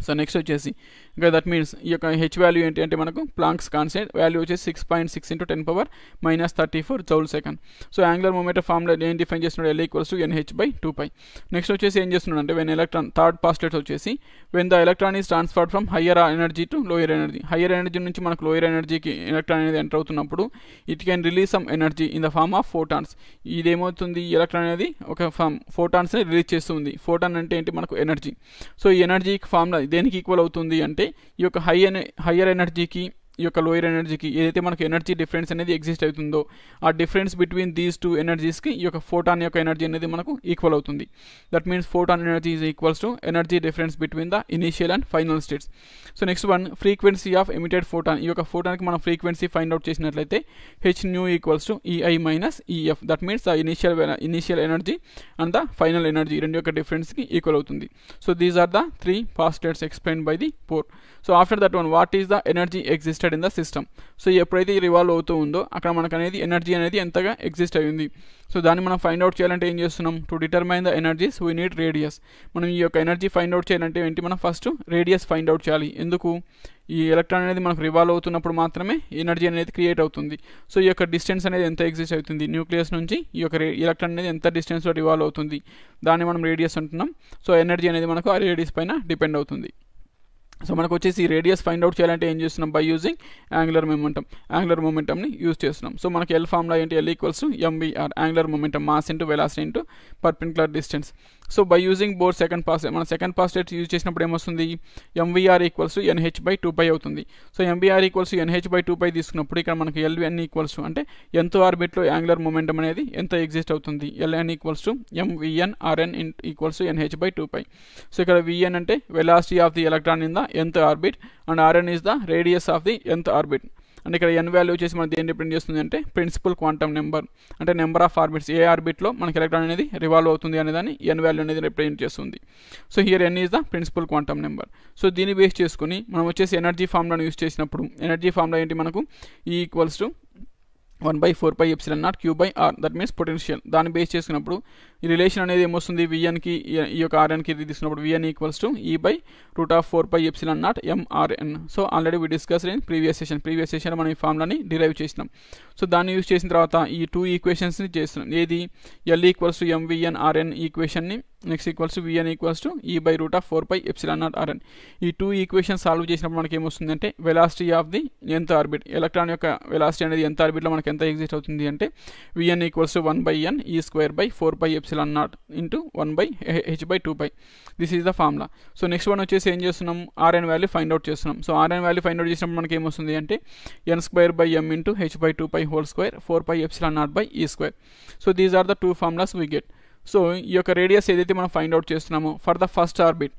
S1: సో నెక్స్ట్ వచ్చేసి ఇంకా దట్ మీన్స్ ఈ యొక్క హెచ్ వాల్యూ ఏంటి అంటే మనకు ప్లాంక్స్ కాన్స్టెంట్ వాల్యూ వచ్చేసి six point six into ten power minus thirty four joule second so angular moment formula ఏం డిఫైన్ చేస్తున్నాడు L equals to NH by two pi next వచ్చేసి ఏం చేస్తున్నాడు అంటే వెన్ ఎలక్ట్రాన్ థర్డ్ పాస్టెట్ వచ్చేసి when the electron is transferred from higher energy to lower energy higher energy నుంచి మనకు lower ఎనర్జీకి ఎలక్ట్రాన్ అనేది ఎంటర్ అవుతున్నప్పుడు it can release some energy in the form of photons ఇదేమవుతుంది ఈ ఎలక్ట్రాన్ అనేది ఒక ఫామ్ ఫోటాన్స్ని రిలీజ్ చేస్తుంది ఫోటాన్ అంటే ఏంటి మనకు ఎనర్జీ సో ఈ ఎనర్జీ ఫార్ములా దేనికి ఈక్వల్ అవుతుంది అంటే हई एन एनर्जी की ఈ యొక్క లోయర్ ఎనర్జీకి ఏదైతే మనకు ఎనర్జీ డిఫరెన్స్ అనేది ఎగ్జిస్ట్ అవుతుందో ఆ డిఫరెన్స్ బిట్వీన్ దీస్ టూ ఎనర్జీస్కి ఈ యొక్క ఫోటాన్ యొక్క ఎనర్జీ అనేది మనకు ఈక్వల్ అవుతుంది that means photon energy is equals to energy difference between the initial and final states so next one frequency of emitted photon ఈ యొక్క ఫోటాన్కి మనం ఫ్రీక్వెన్సీ ఫైండ్ అవుట్ చేసినట్లయితే H nu equals to EI minus EF that means the initial initial energy and the final energy రెండు యొక్క డిఫరెన్స్కి equal అవుతుంది so these are the three postulates explain by the Bohr so after that one what is the energy exist existed in the system so ఎప్పుడైతే ఇది revolve అవుతూ ఉందో అక్కడ మనకు అనేది ఎనర్జీ అనేది ఎంతగా ఎగ్జిస్ట్ అయ్యింది సో దాన్ని మనం ఫైండ్ అవుట్ చేయాలంటే ఏం చేస్తున్నాం to determine the energies we need radius మనం ఈ యొక్క ఎనర్జీ ఫైండ్ అవుట్ చేయాలంటే ఏంటి మనం ఫస్ట్ రేడియస్ ఫైండ్ అవుట్ చేయాలి ఎందుకు ఈ ఎలక్ట్రాన్ అనేది మనకు రివాల్వ్ అవుతున్నప్పుడు మాత్రమే ఎనర్జీ అనేది క్రియేట్ అవుతుంది సో ఈ యొక్క డిస్టెన్స్ అనేది ఎంత ఎగ్జిస్ట్ అవుతుంది న్యూక్లియస్ నుంచి ఈ యొక్క ఎలక్ట్రాన్ అనేది ఎంత డిస్టెన్స్లో రివాల్వ్ అవుతుంది దాన్ని మనం రేడియస్ అంటున్నాం సో ఎనర్జీ అనేది మనకు ఆ రేడియస్ పైన డిపెండ్ అవుతుంది సో మనకు వచ్చేసి రేడియస్ ఫైండ్ అవుట్ చేయాలంటే ఏం చేస్తున్నాం by using angular momentum angular మొమెంటమ్ని యూజ్ చేస్తున్నాం సో మనకి ఎల్ ఫామ్లో ఏంటి L equals MBR angular momentum mass into velocity into perpendicular distance so by using Bohr second pass మన సెకండ్ పాస్ డేట్స్ యూజ్ చేసినప్పుడు ఏమొస్తుంది MVR equals NH by two pi అవుతుంది so MBR equals NH by two pi తీసుకున్నప్పుడు ఇక్కడ మనకి LN equals అంటే ఎంత ఆర్బిట్లో angular momentum అనేది ఎంత ఎగ్జిస్ట్ అవుతుంది LN equals to MVN RN equals NH by two pi so ఇక్కడ విఎన్ అంటే velocity of the electron in the ఎంత orbit and RN is the radius of the nth orbit అంటే ఇక్కడ n value వచ్చేసి మనకి దేని represent చేస్తుంది అంటే ప్రిన్సిపల్ క్వాంటమ్ నెంబర్ అంటే నెంబర్ ఆఫ్ ఆర్బిట్స్ ఏ ఆర్బిట్లో మనకి ఎలక్ట్రాన్ అనేది రివాల్వ్ అవుతుంది అనేదాన్ని ఎన్ వాల్యూ అనేది రిప్రజెంట్ చేస్తుంది so here N is the principal quantum number so దీన్ని బేస్ చేసుకుని మనం వచ్చేసి ఎనర్జీ ఫార్ములాను యూస్ చేసినప్పుడు ఎనర్జీ ఫార్ములా ఏంటి మనకు E equals to one by four pi epsilon naught q by r that means potential దాన్ని బేస్ చేసుకున్నప్పుడు ఈ రిలేషన్ అనేది ఏమొస్తుంది విఎన్కి ఈ యొక్క ఆర్ఎన్కి తీసుకున్నప్పుడు విఎన్ ఈక్వల్స్ టు ఈ by root of four pi epsilon naught MRN so already we discuss in previous session previous session మనం ఈ ఫార్ములాని డిరైవ్ చేసినాం సో దాన్ని యూజ్ చేసిన తర్వాత ఈ టూ ఈక్వేషన్స్ని చేస్తున్నాం ఏది L equals to MVN RN ఈక్వేషన్ని next equals VN equals to ఈ by root of four pi epsilon naught RN ఈ టూ ఈక్వేషన్ సాల్వ్ చేసినప్పుడు మనకి ఏమొస్తుందంటే వెలాసిటీ ఆఫ్ ది ఎంత ఆర్బిట్ ఎలక్ట్రాన్ యొక్క వెలాసిటీ అనేది ఎంత ఆర్బిట్లో మనకి ఎంత ఎగ్జిస్ట్ అవుతుంది అంటే VN equals to one by N E square by four pi epsilon naught into one by H by two by this is the formula so next one వచ్చేసి ఏం చేస్తున్నాం ఆర్ఎన్ వాల్యూ ఫైండ్ అవుట్ చేస్తున్నాం so RN value find out చేసినప్పుడు మనకి ఏమొస్తుంది అంటే ఎన్ square by M into H by two pi whole square four pi epsilon naught by ఈ square so these are the two formulas we get so ఈ యొక్క radius ఏదైతే మనం find out చేస్తున్నామో ఫర్ ద ఫస్ట్ ఆర్బిట్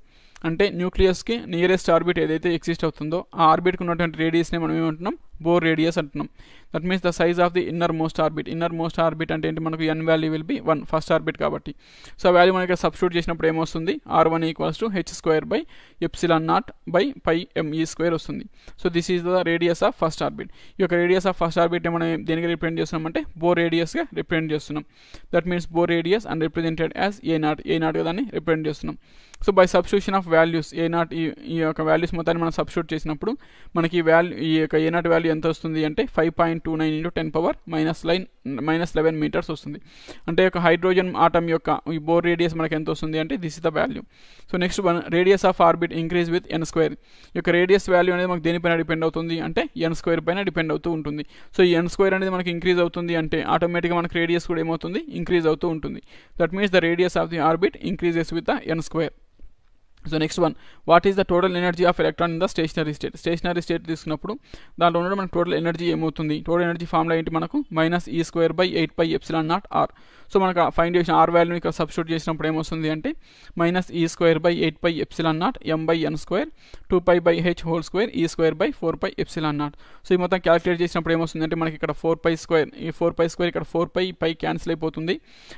S1: అంటే న్యూక్లియస్కి nearest orbit ఏదైతే exist అవుతుందో ఆ ఆర్బిట్కి ఉన్నటువంటి రేడియస్ని మనం ఏమంటున్నాం బోర్ రేడియస్ అంటున్నాం that means the size of the innermost orbit innermost orbit అంటే ఏంటి మనకు N value will be one first orbit కాబట్టి సో వాల్యూ మనకి సబ్స్టిట్యూట్ చేసినప్పుడు ఏమొస్తుంది are one equals to H square by epsilon naught by pi ME square వస్తుంది so this is the radius of first orbit ఈ యొక్క radius of first orbit మనం దేనికి represent అంటే బోర్ రేడియస్గా రిప్రజెంట్ చేస్తున్నాం that means Bohr radius and represented as A naught A నాట్గా దాన్ని రిప్రజెంట్ చేస్తున్నాం so by substitution of values A naught ఈ యొక్క వాల్యూస్ మొత్తాన్ని మనం సబ్స్టిట్యూట్ చేసినప్పుడు మనకి వాల్యూ ఈ యొక్క ఏ నాట్ వాల్యూ వాల్యూ ఎంత వస్తుంది అంటే five point two nine into ten power minus line minus eleven metres వస్తుంది అంటే ఒక హైడ్రోజన్ ఆటమ్ యొక్క ఈ బోర్ రేడియస్ మనకు ఎంత వస్తుంది అంటే this is the value so next one radius of orbit increase with N square యొక్క రేడియస్ వాల్యూ అనేది మనకు దేనిపైన డిపెండ్ అవుతుంది అంటే ఎన్ స్క్వేర్ పైన డిపెండ్ అవుతూ ఉంటుంది సో ఈ ఎన్ స్క్వేర్ అనేది మనకి ఇంక్రీజ్ అవుతుంది అంటే ఆటోమేటిక్గా మనకు రేడియస్ కూడా ఏమవుతుంది ఇంక్రీజ్ అవుతూ ఉంటుంది that means the radius of the orbit increases with N square so next one what is the total energy of electron in the stationary state stationary state తీసుకున్నప్పుడు దాంట్లో ఉండడం మనకు టోటల్ ఎనర్జీ ఏమవుతుంది total energy ఫామ్లో ఏంటి మనకు minus ఈ square by eight pi epsilon naught are so మనకు ఫైండ్ చేసిన ఆర్ వాల్యూని ఇక్కడ సబ్స్టిట్యూట్ చేసినప్పుడు ఏమొస్తుంది అంటే మైనస్ ఈ square by eight pi epsilon naught M by N square two pi by H whole square ఈ square by four pi epsilon naught so ఈ మొత్తం క్యాలిక్యులేట్ చేసినప్పుడు ఏమొస్తుంది అంటే మనకి ఇక్కడ ఫోర్ పై స్క్వేర్ ఈ ఫోర్ పై స్క్వేర్ ఇక్కడ ఫోర్ పై పై క్యాన్సిల్ అయిపోతుంది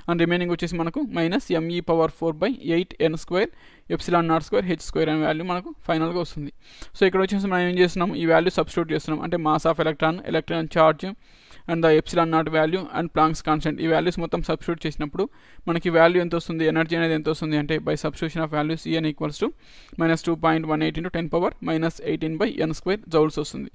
S1: అండ్ రిమైనింగ్ వచ్చేసి మనకు minus ME power four by eight N square epsilon naught square H square అనే వాల్యూ మనకు ఫైనల్గా వస్తుంది సో ఇక్కడ వచ్చేసి మనం ఏం చేస్తున్నాం ఈ వాల్యూ సబ్స్టిట్యూట్ చేస్తున్నాం అంటే mass of electron electron charge and the epsilon naught value and Planck's constant ఈ వాల్యూస్ మొత్తం సబ్స్టిట్యూట్ చేసినప్పుడు మనకి వాల్యూ ఎంత వస్తుంది ఎనర్జీ అనేది ఎంత వస్తుంది అంటే by substitution of values EN equals to minus two point one eight into ten power minus eighteen by N square joules వస్తుంది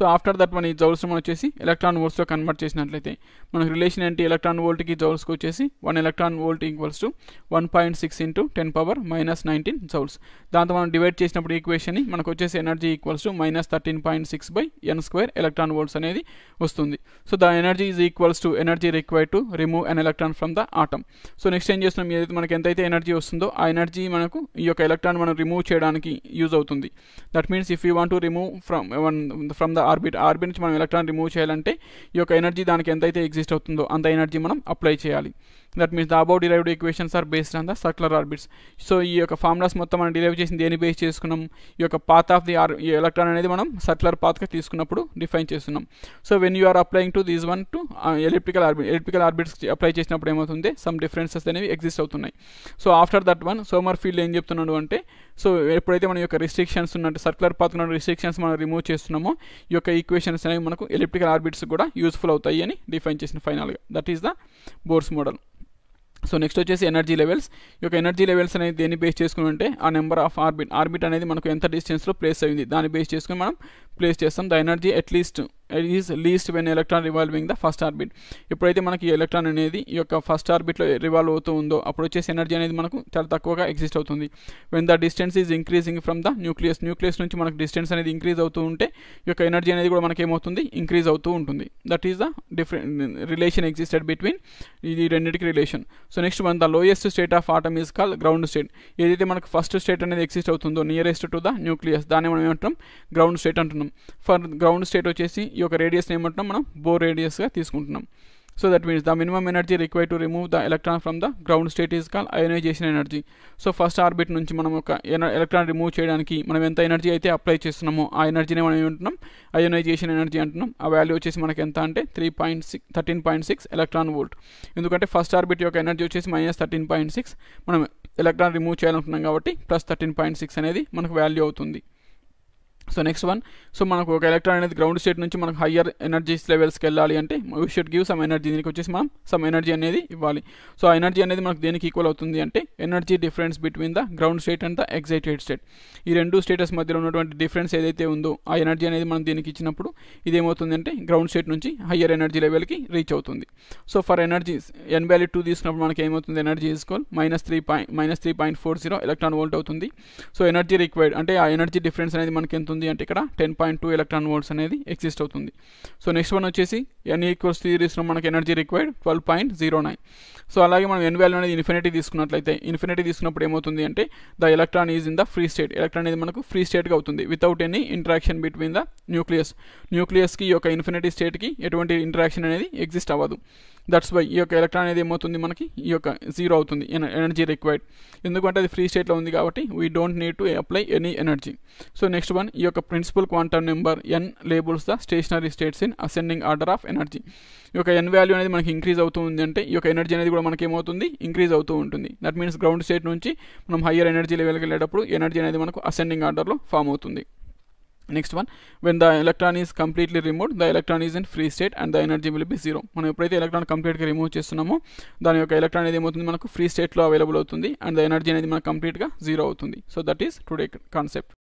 S1: సో ఆఫ్టర్ దట్ మన ఈ జౌల్స్ మనం వచ్చేసి ఎలక్ట్రాన్ వోల్ట్స్లో కన్వర్ట్ చేసినట్లయితే మనకు రిలేషన్ ఏంటి ఎలక్ట్రాన్ వోల్ట్కి జౌల్స్కి వచ్చేసి one electron volt equals to one point six into ten power minus nineteen joules దాంతో మనం డివైడ్ చేసినప్పుడు ఈక్వేషన్ మనకు వచ్చేసి energy equals to minus thirteen point six by N square electron volts అనేది వస్తుంది so the energy is equals to energy required to remove an electron from the atom so next ఏం చేస్తున్నాం ఏదైతే మనకి ఎంతైతే ఎనర్జీ వస్తుందో ఆ ఎనర్జీ మనకు ఈ యొక్క ఎలక్ట్రాన్ మనం రిమూవ్ చేయడానికి యూజ్ అవుతుంది that means if you want to remove from from the orbit orbit నుంచి మనం ఎలక్ట్రాన్ రిమూవ్ చేయాలంటే ఈ యొక్క ఎనర్జీ దానికి ఎంతైతే ఎగ్జిస్ట్ అవుతుందో అంత ఎనర్జీ మనం అప్లై చేయాలి that means the above derived equations are based on the circular orbits so ఈ యొక్క ఫార్ములాస్ మొత్తం మనం డిరైవ్ చేసింది దేని బేస్ చేసుకున్నాం ఈ యొక్క path of the or electron అనేది మనం సర్క్యులర్ పాత్గా తీసుకున్నప్పుడు డిఫైన్ చేస్తున్నాం so when you are applying to these one to electrical orbit electrical orbits apply చేసినప్పుడు ఏమవుతుంది సమ్ డిఫరెన్సెస్ అనేవి ఎగ్జిస్ట్ అవుతున్నాయి so after that one Sommerfeld ఏం చెప్తున్నాడు అంటే సో ఎప్పుడైతే మన యొక్క రిస్ట్రిక్షన్స్ ఉన్నట్టు సర్క్యులర్ పాత్ ఉన్న రిస్ట్రిక్షన్స్ మనం రిమూవ్ చేస్తున్నామో ఈ యొక్క ఈక్వేషన్స్ అనేవి మనకు ఎలక్ట్రికల్ ఆర్బిట్స్ కూడా యూస్ఫుల్ అవుతాయి అని డిఫైన్ చేసిన ఫైనల్గా that is the Bohr's model so next వచ్చేసి ఎనర్జీ లెవెల్స్ ఈ యొక్క ఎనర్జీ లెవెల్స్ అనేది దేన్ని బేస్ చేసుకుని ఉంటే ఆ నెంబర్ ఆఫ్ ఆర్బిట్ ఆర్బిట్ అనేది మనకు ఎంత డిస్టెన్స్లో ప్లేస్ అయింది దాన్ని బేస్ చేసుకుని మనం ప్లేస్ చేస్తాం the energy at least is least when electron revolving the first orbit ఎప్పుడైతే మనకి ఎలక్ట్రాన్ అనేది ఈ యొక్క ఫస్ట్ ఆర్బిట్లో రివాల్వ్ అవుతూ ఉందో అప్పుడు వచ్చేసి ఎనర్జీ అనేది మనకు చాలా తక్కువగా ఎగ్జిస్ట్ అవుతుంది when the distance is increasing from the nucleus nucleus నుంచి మనకు డిస్టెన్స్ అనేది ఇంక్రీజ్ అవుతూ ఉంటే ఈ యొక్క ఎనర్జీ అనేది కూడా మనకి ఏమవుతుంది ఇంక్రీజ్ అవుతూ ఉంటుంది that is the different relation existed between ఇది రెండింటికి relation so next one the lowest state of atom is call ground state ఏదైతే మనకు ఫస్ట్ స్టేట్ అనేది ఎగ్జిస్ట్ అవుతుందో నియరెస్ట్ టు ద న్యూక్లియస్ దాన్ని మనం ఏమంటున్నాం గ్రౌండ్ స్టేట్ అంటున్నాం ఫర్ గ్రౌండ్ స్టేట్ వచ్చేసి ఈ యొక్క రేడియస్ని ఏమంటున్నాం మనం బోర్ రేడియస్గా తీసుకుంటున్నాం so that means the minimum energy require to remove the electron from the ground state is call ionization energy so first orbit నుంచి మనం ఒక ఎలక్ట్రాన్ రిమూవ్ చేయడానికి మనం ఎంత ఎనర్జీ అయితే అప్లై చేస్తున్నామో ఆ ఎనర్జీనే మనం ఏమంటున్నాం అయోనైజేషన్ ఎనర్జీ అంటున్నాం ఆ వాల్యూ వచ్చేసి మనకి ఎంత అంటే three point six thirteen point six electron volt ఎందుకంటే ఫస్ట్ ఆర్బిట్ యొక్క ఎనర్జీ వచ్చేసి మైనస్ థర్టీన్ పాయింట్ సిక్స్ మనం ఎలక్ట్రాన్ రిమూవ్ చేయాలనుకుంటున్నాం కాబట్టి ప్లస్ థర్టీన్ పాయింట్ సిక్స్ అనేది మనకు వాల్యూ అవుతుంది సో నెక్స్ట్ వన్ సో మనకు ఒక ఎలక్ట్రాన్ అనేది గ్రౌండ్ స్టేట్ నుంచి మనకు హయ్యర్ ఎనర్జీస్ లెవెల్స్కి వెళ్ళాలి అంటే we should give some energy దీనికి వచ్చేసి మనం సమ్ ఎనర్జీ అనేది ఇవ్వాలి సో ఆ ఎనర్జీ అనేది మనకు దేనికి ఈక్వల్ అవుతుంది అంటే energy difference between the ground state and the excited state ఈ రెండు స్టేటస్ మధ్యలో ఉన్నటువంటి డిఫరెన్స్ ఏదైతే ఉందో ఆ ఎనర్జీ అనేది మనం దీనికి ఇచ్చినప్పుడు ఇదేమవుతుంది అంటే గ్రౌండ్ స్టేట్ నుంచి హయ్యర్ ఎనర్జీ లెవెల్కి రీచ్ అవుతుంది so for energies N value two తీసుకున్నప్పుడు మనకి ఏమవుతుంది energy equal minus three point minus three point four zero electron volt అవుతుంది సో ఎనర్జీ రిక్వైర్డ్ అంటే ఆ ఎనర్జీ డిఫరెన్స్ అనేది మనకి ఎంత ఉంది అంటే ఇక్కడ ten point two electron volts అనేది ఎగ్జిస్ట్ అవుతుంది సో నెక్స్ట్ వన్ వచ్చేసి ఎన్ ఈక్వల్స్ త్రీ మనకి energy required twelve point zero nine so అలాగే మనం ఎన్ వాల్యూ అనేది ఇన్ఫినిటీ తీసుకున్నట్లయితే ఇన్ఫినిటీ తీసుకున్నప్పుడు ఏమవుతుంది అంటే the electron is in the free state electron అనేది మనకు ఫ్రీ స్టేట్గా అవుతుంది without any interaction between the nucleus న్యూక్లియస్కి ఈ యొక్క ఇన్ఫినిటీ స్టేట్కి ఎటువంటి ఇంటరాక్షన్ అనేది ఎగ్జిస్ట్ అవ్వదు దట్స్ వై ఈ యొక్క ఎలక్ట్రాన్ అనేది ఏమవుతుంది మనకి ఈ యొక్క జీరో అవుతుంది ఎనర్జీ రిక్వైర్డ్ ఎందుకంటే అది ఫ్రీ స్టేట్లో ఉంది కాబట్టి we don't need to apply any energy so next one ఈ యొక్క principal quantum number N labels the stationary states in ascending order of energy energy ఈ యొక్క ఎన్ వాల్యూ అనేది మనకి ఇంక్రీజ్ అవుతుంది అంటే ఈ యొక్క ఎనర్జీ అనేది కూడా మనకి ఏమవుతుంది ఇంక్రీజ్ అవుతూ ఉంటుంది దట్ మీన్స్ గ్రౌండ్ స్టేట్ నుంచి మనం హయ్యర్ ఎనర్జీ లెవెల్కి వెళ్ళేటప్పుడు ఎనర్జీ అనేది మనకు అసెండింగ్ ఆర్డర్లో ఫామ్ అవుతుంది next one when the electron is completely remove the electron is in free state and the energy will be zero మనం ఎప్పుడైతే ఎలక్ట్రాన్ కంప్లీట్గా రిమూవ్ చేస్తున్నామో దాని యొక్క ఎలక్ట్రాన్ అనేది ఏమవుతుంది మనకు ఫ్రీ స్టేట్లో అవైలబుల్ అవుతుంది అండ్ ద ఎనర్జీ అనేది మనకు కంప్లీట్గా జీరో అవుతుంది so that is today concept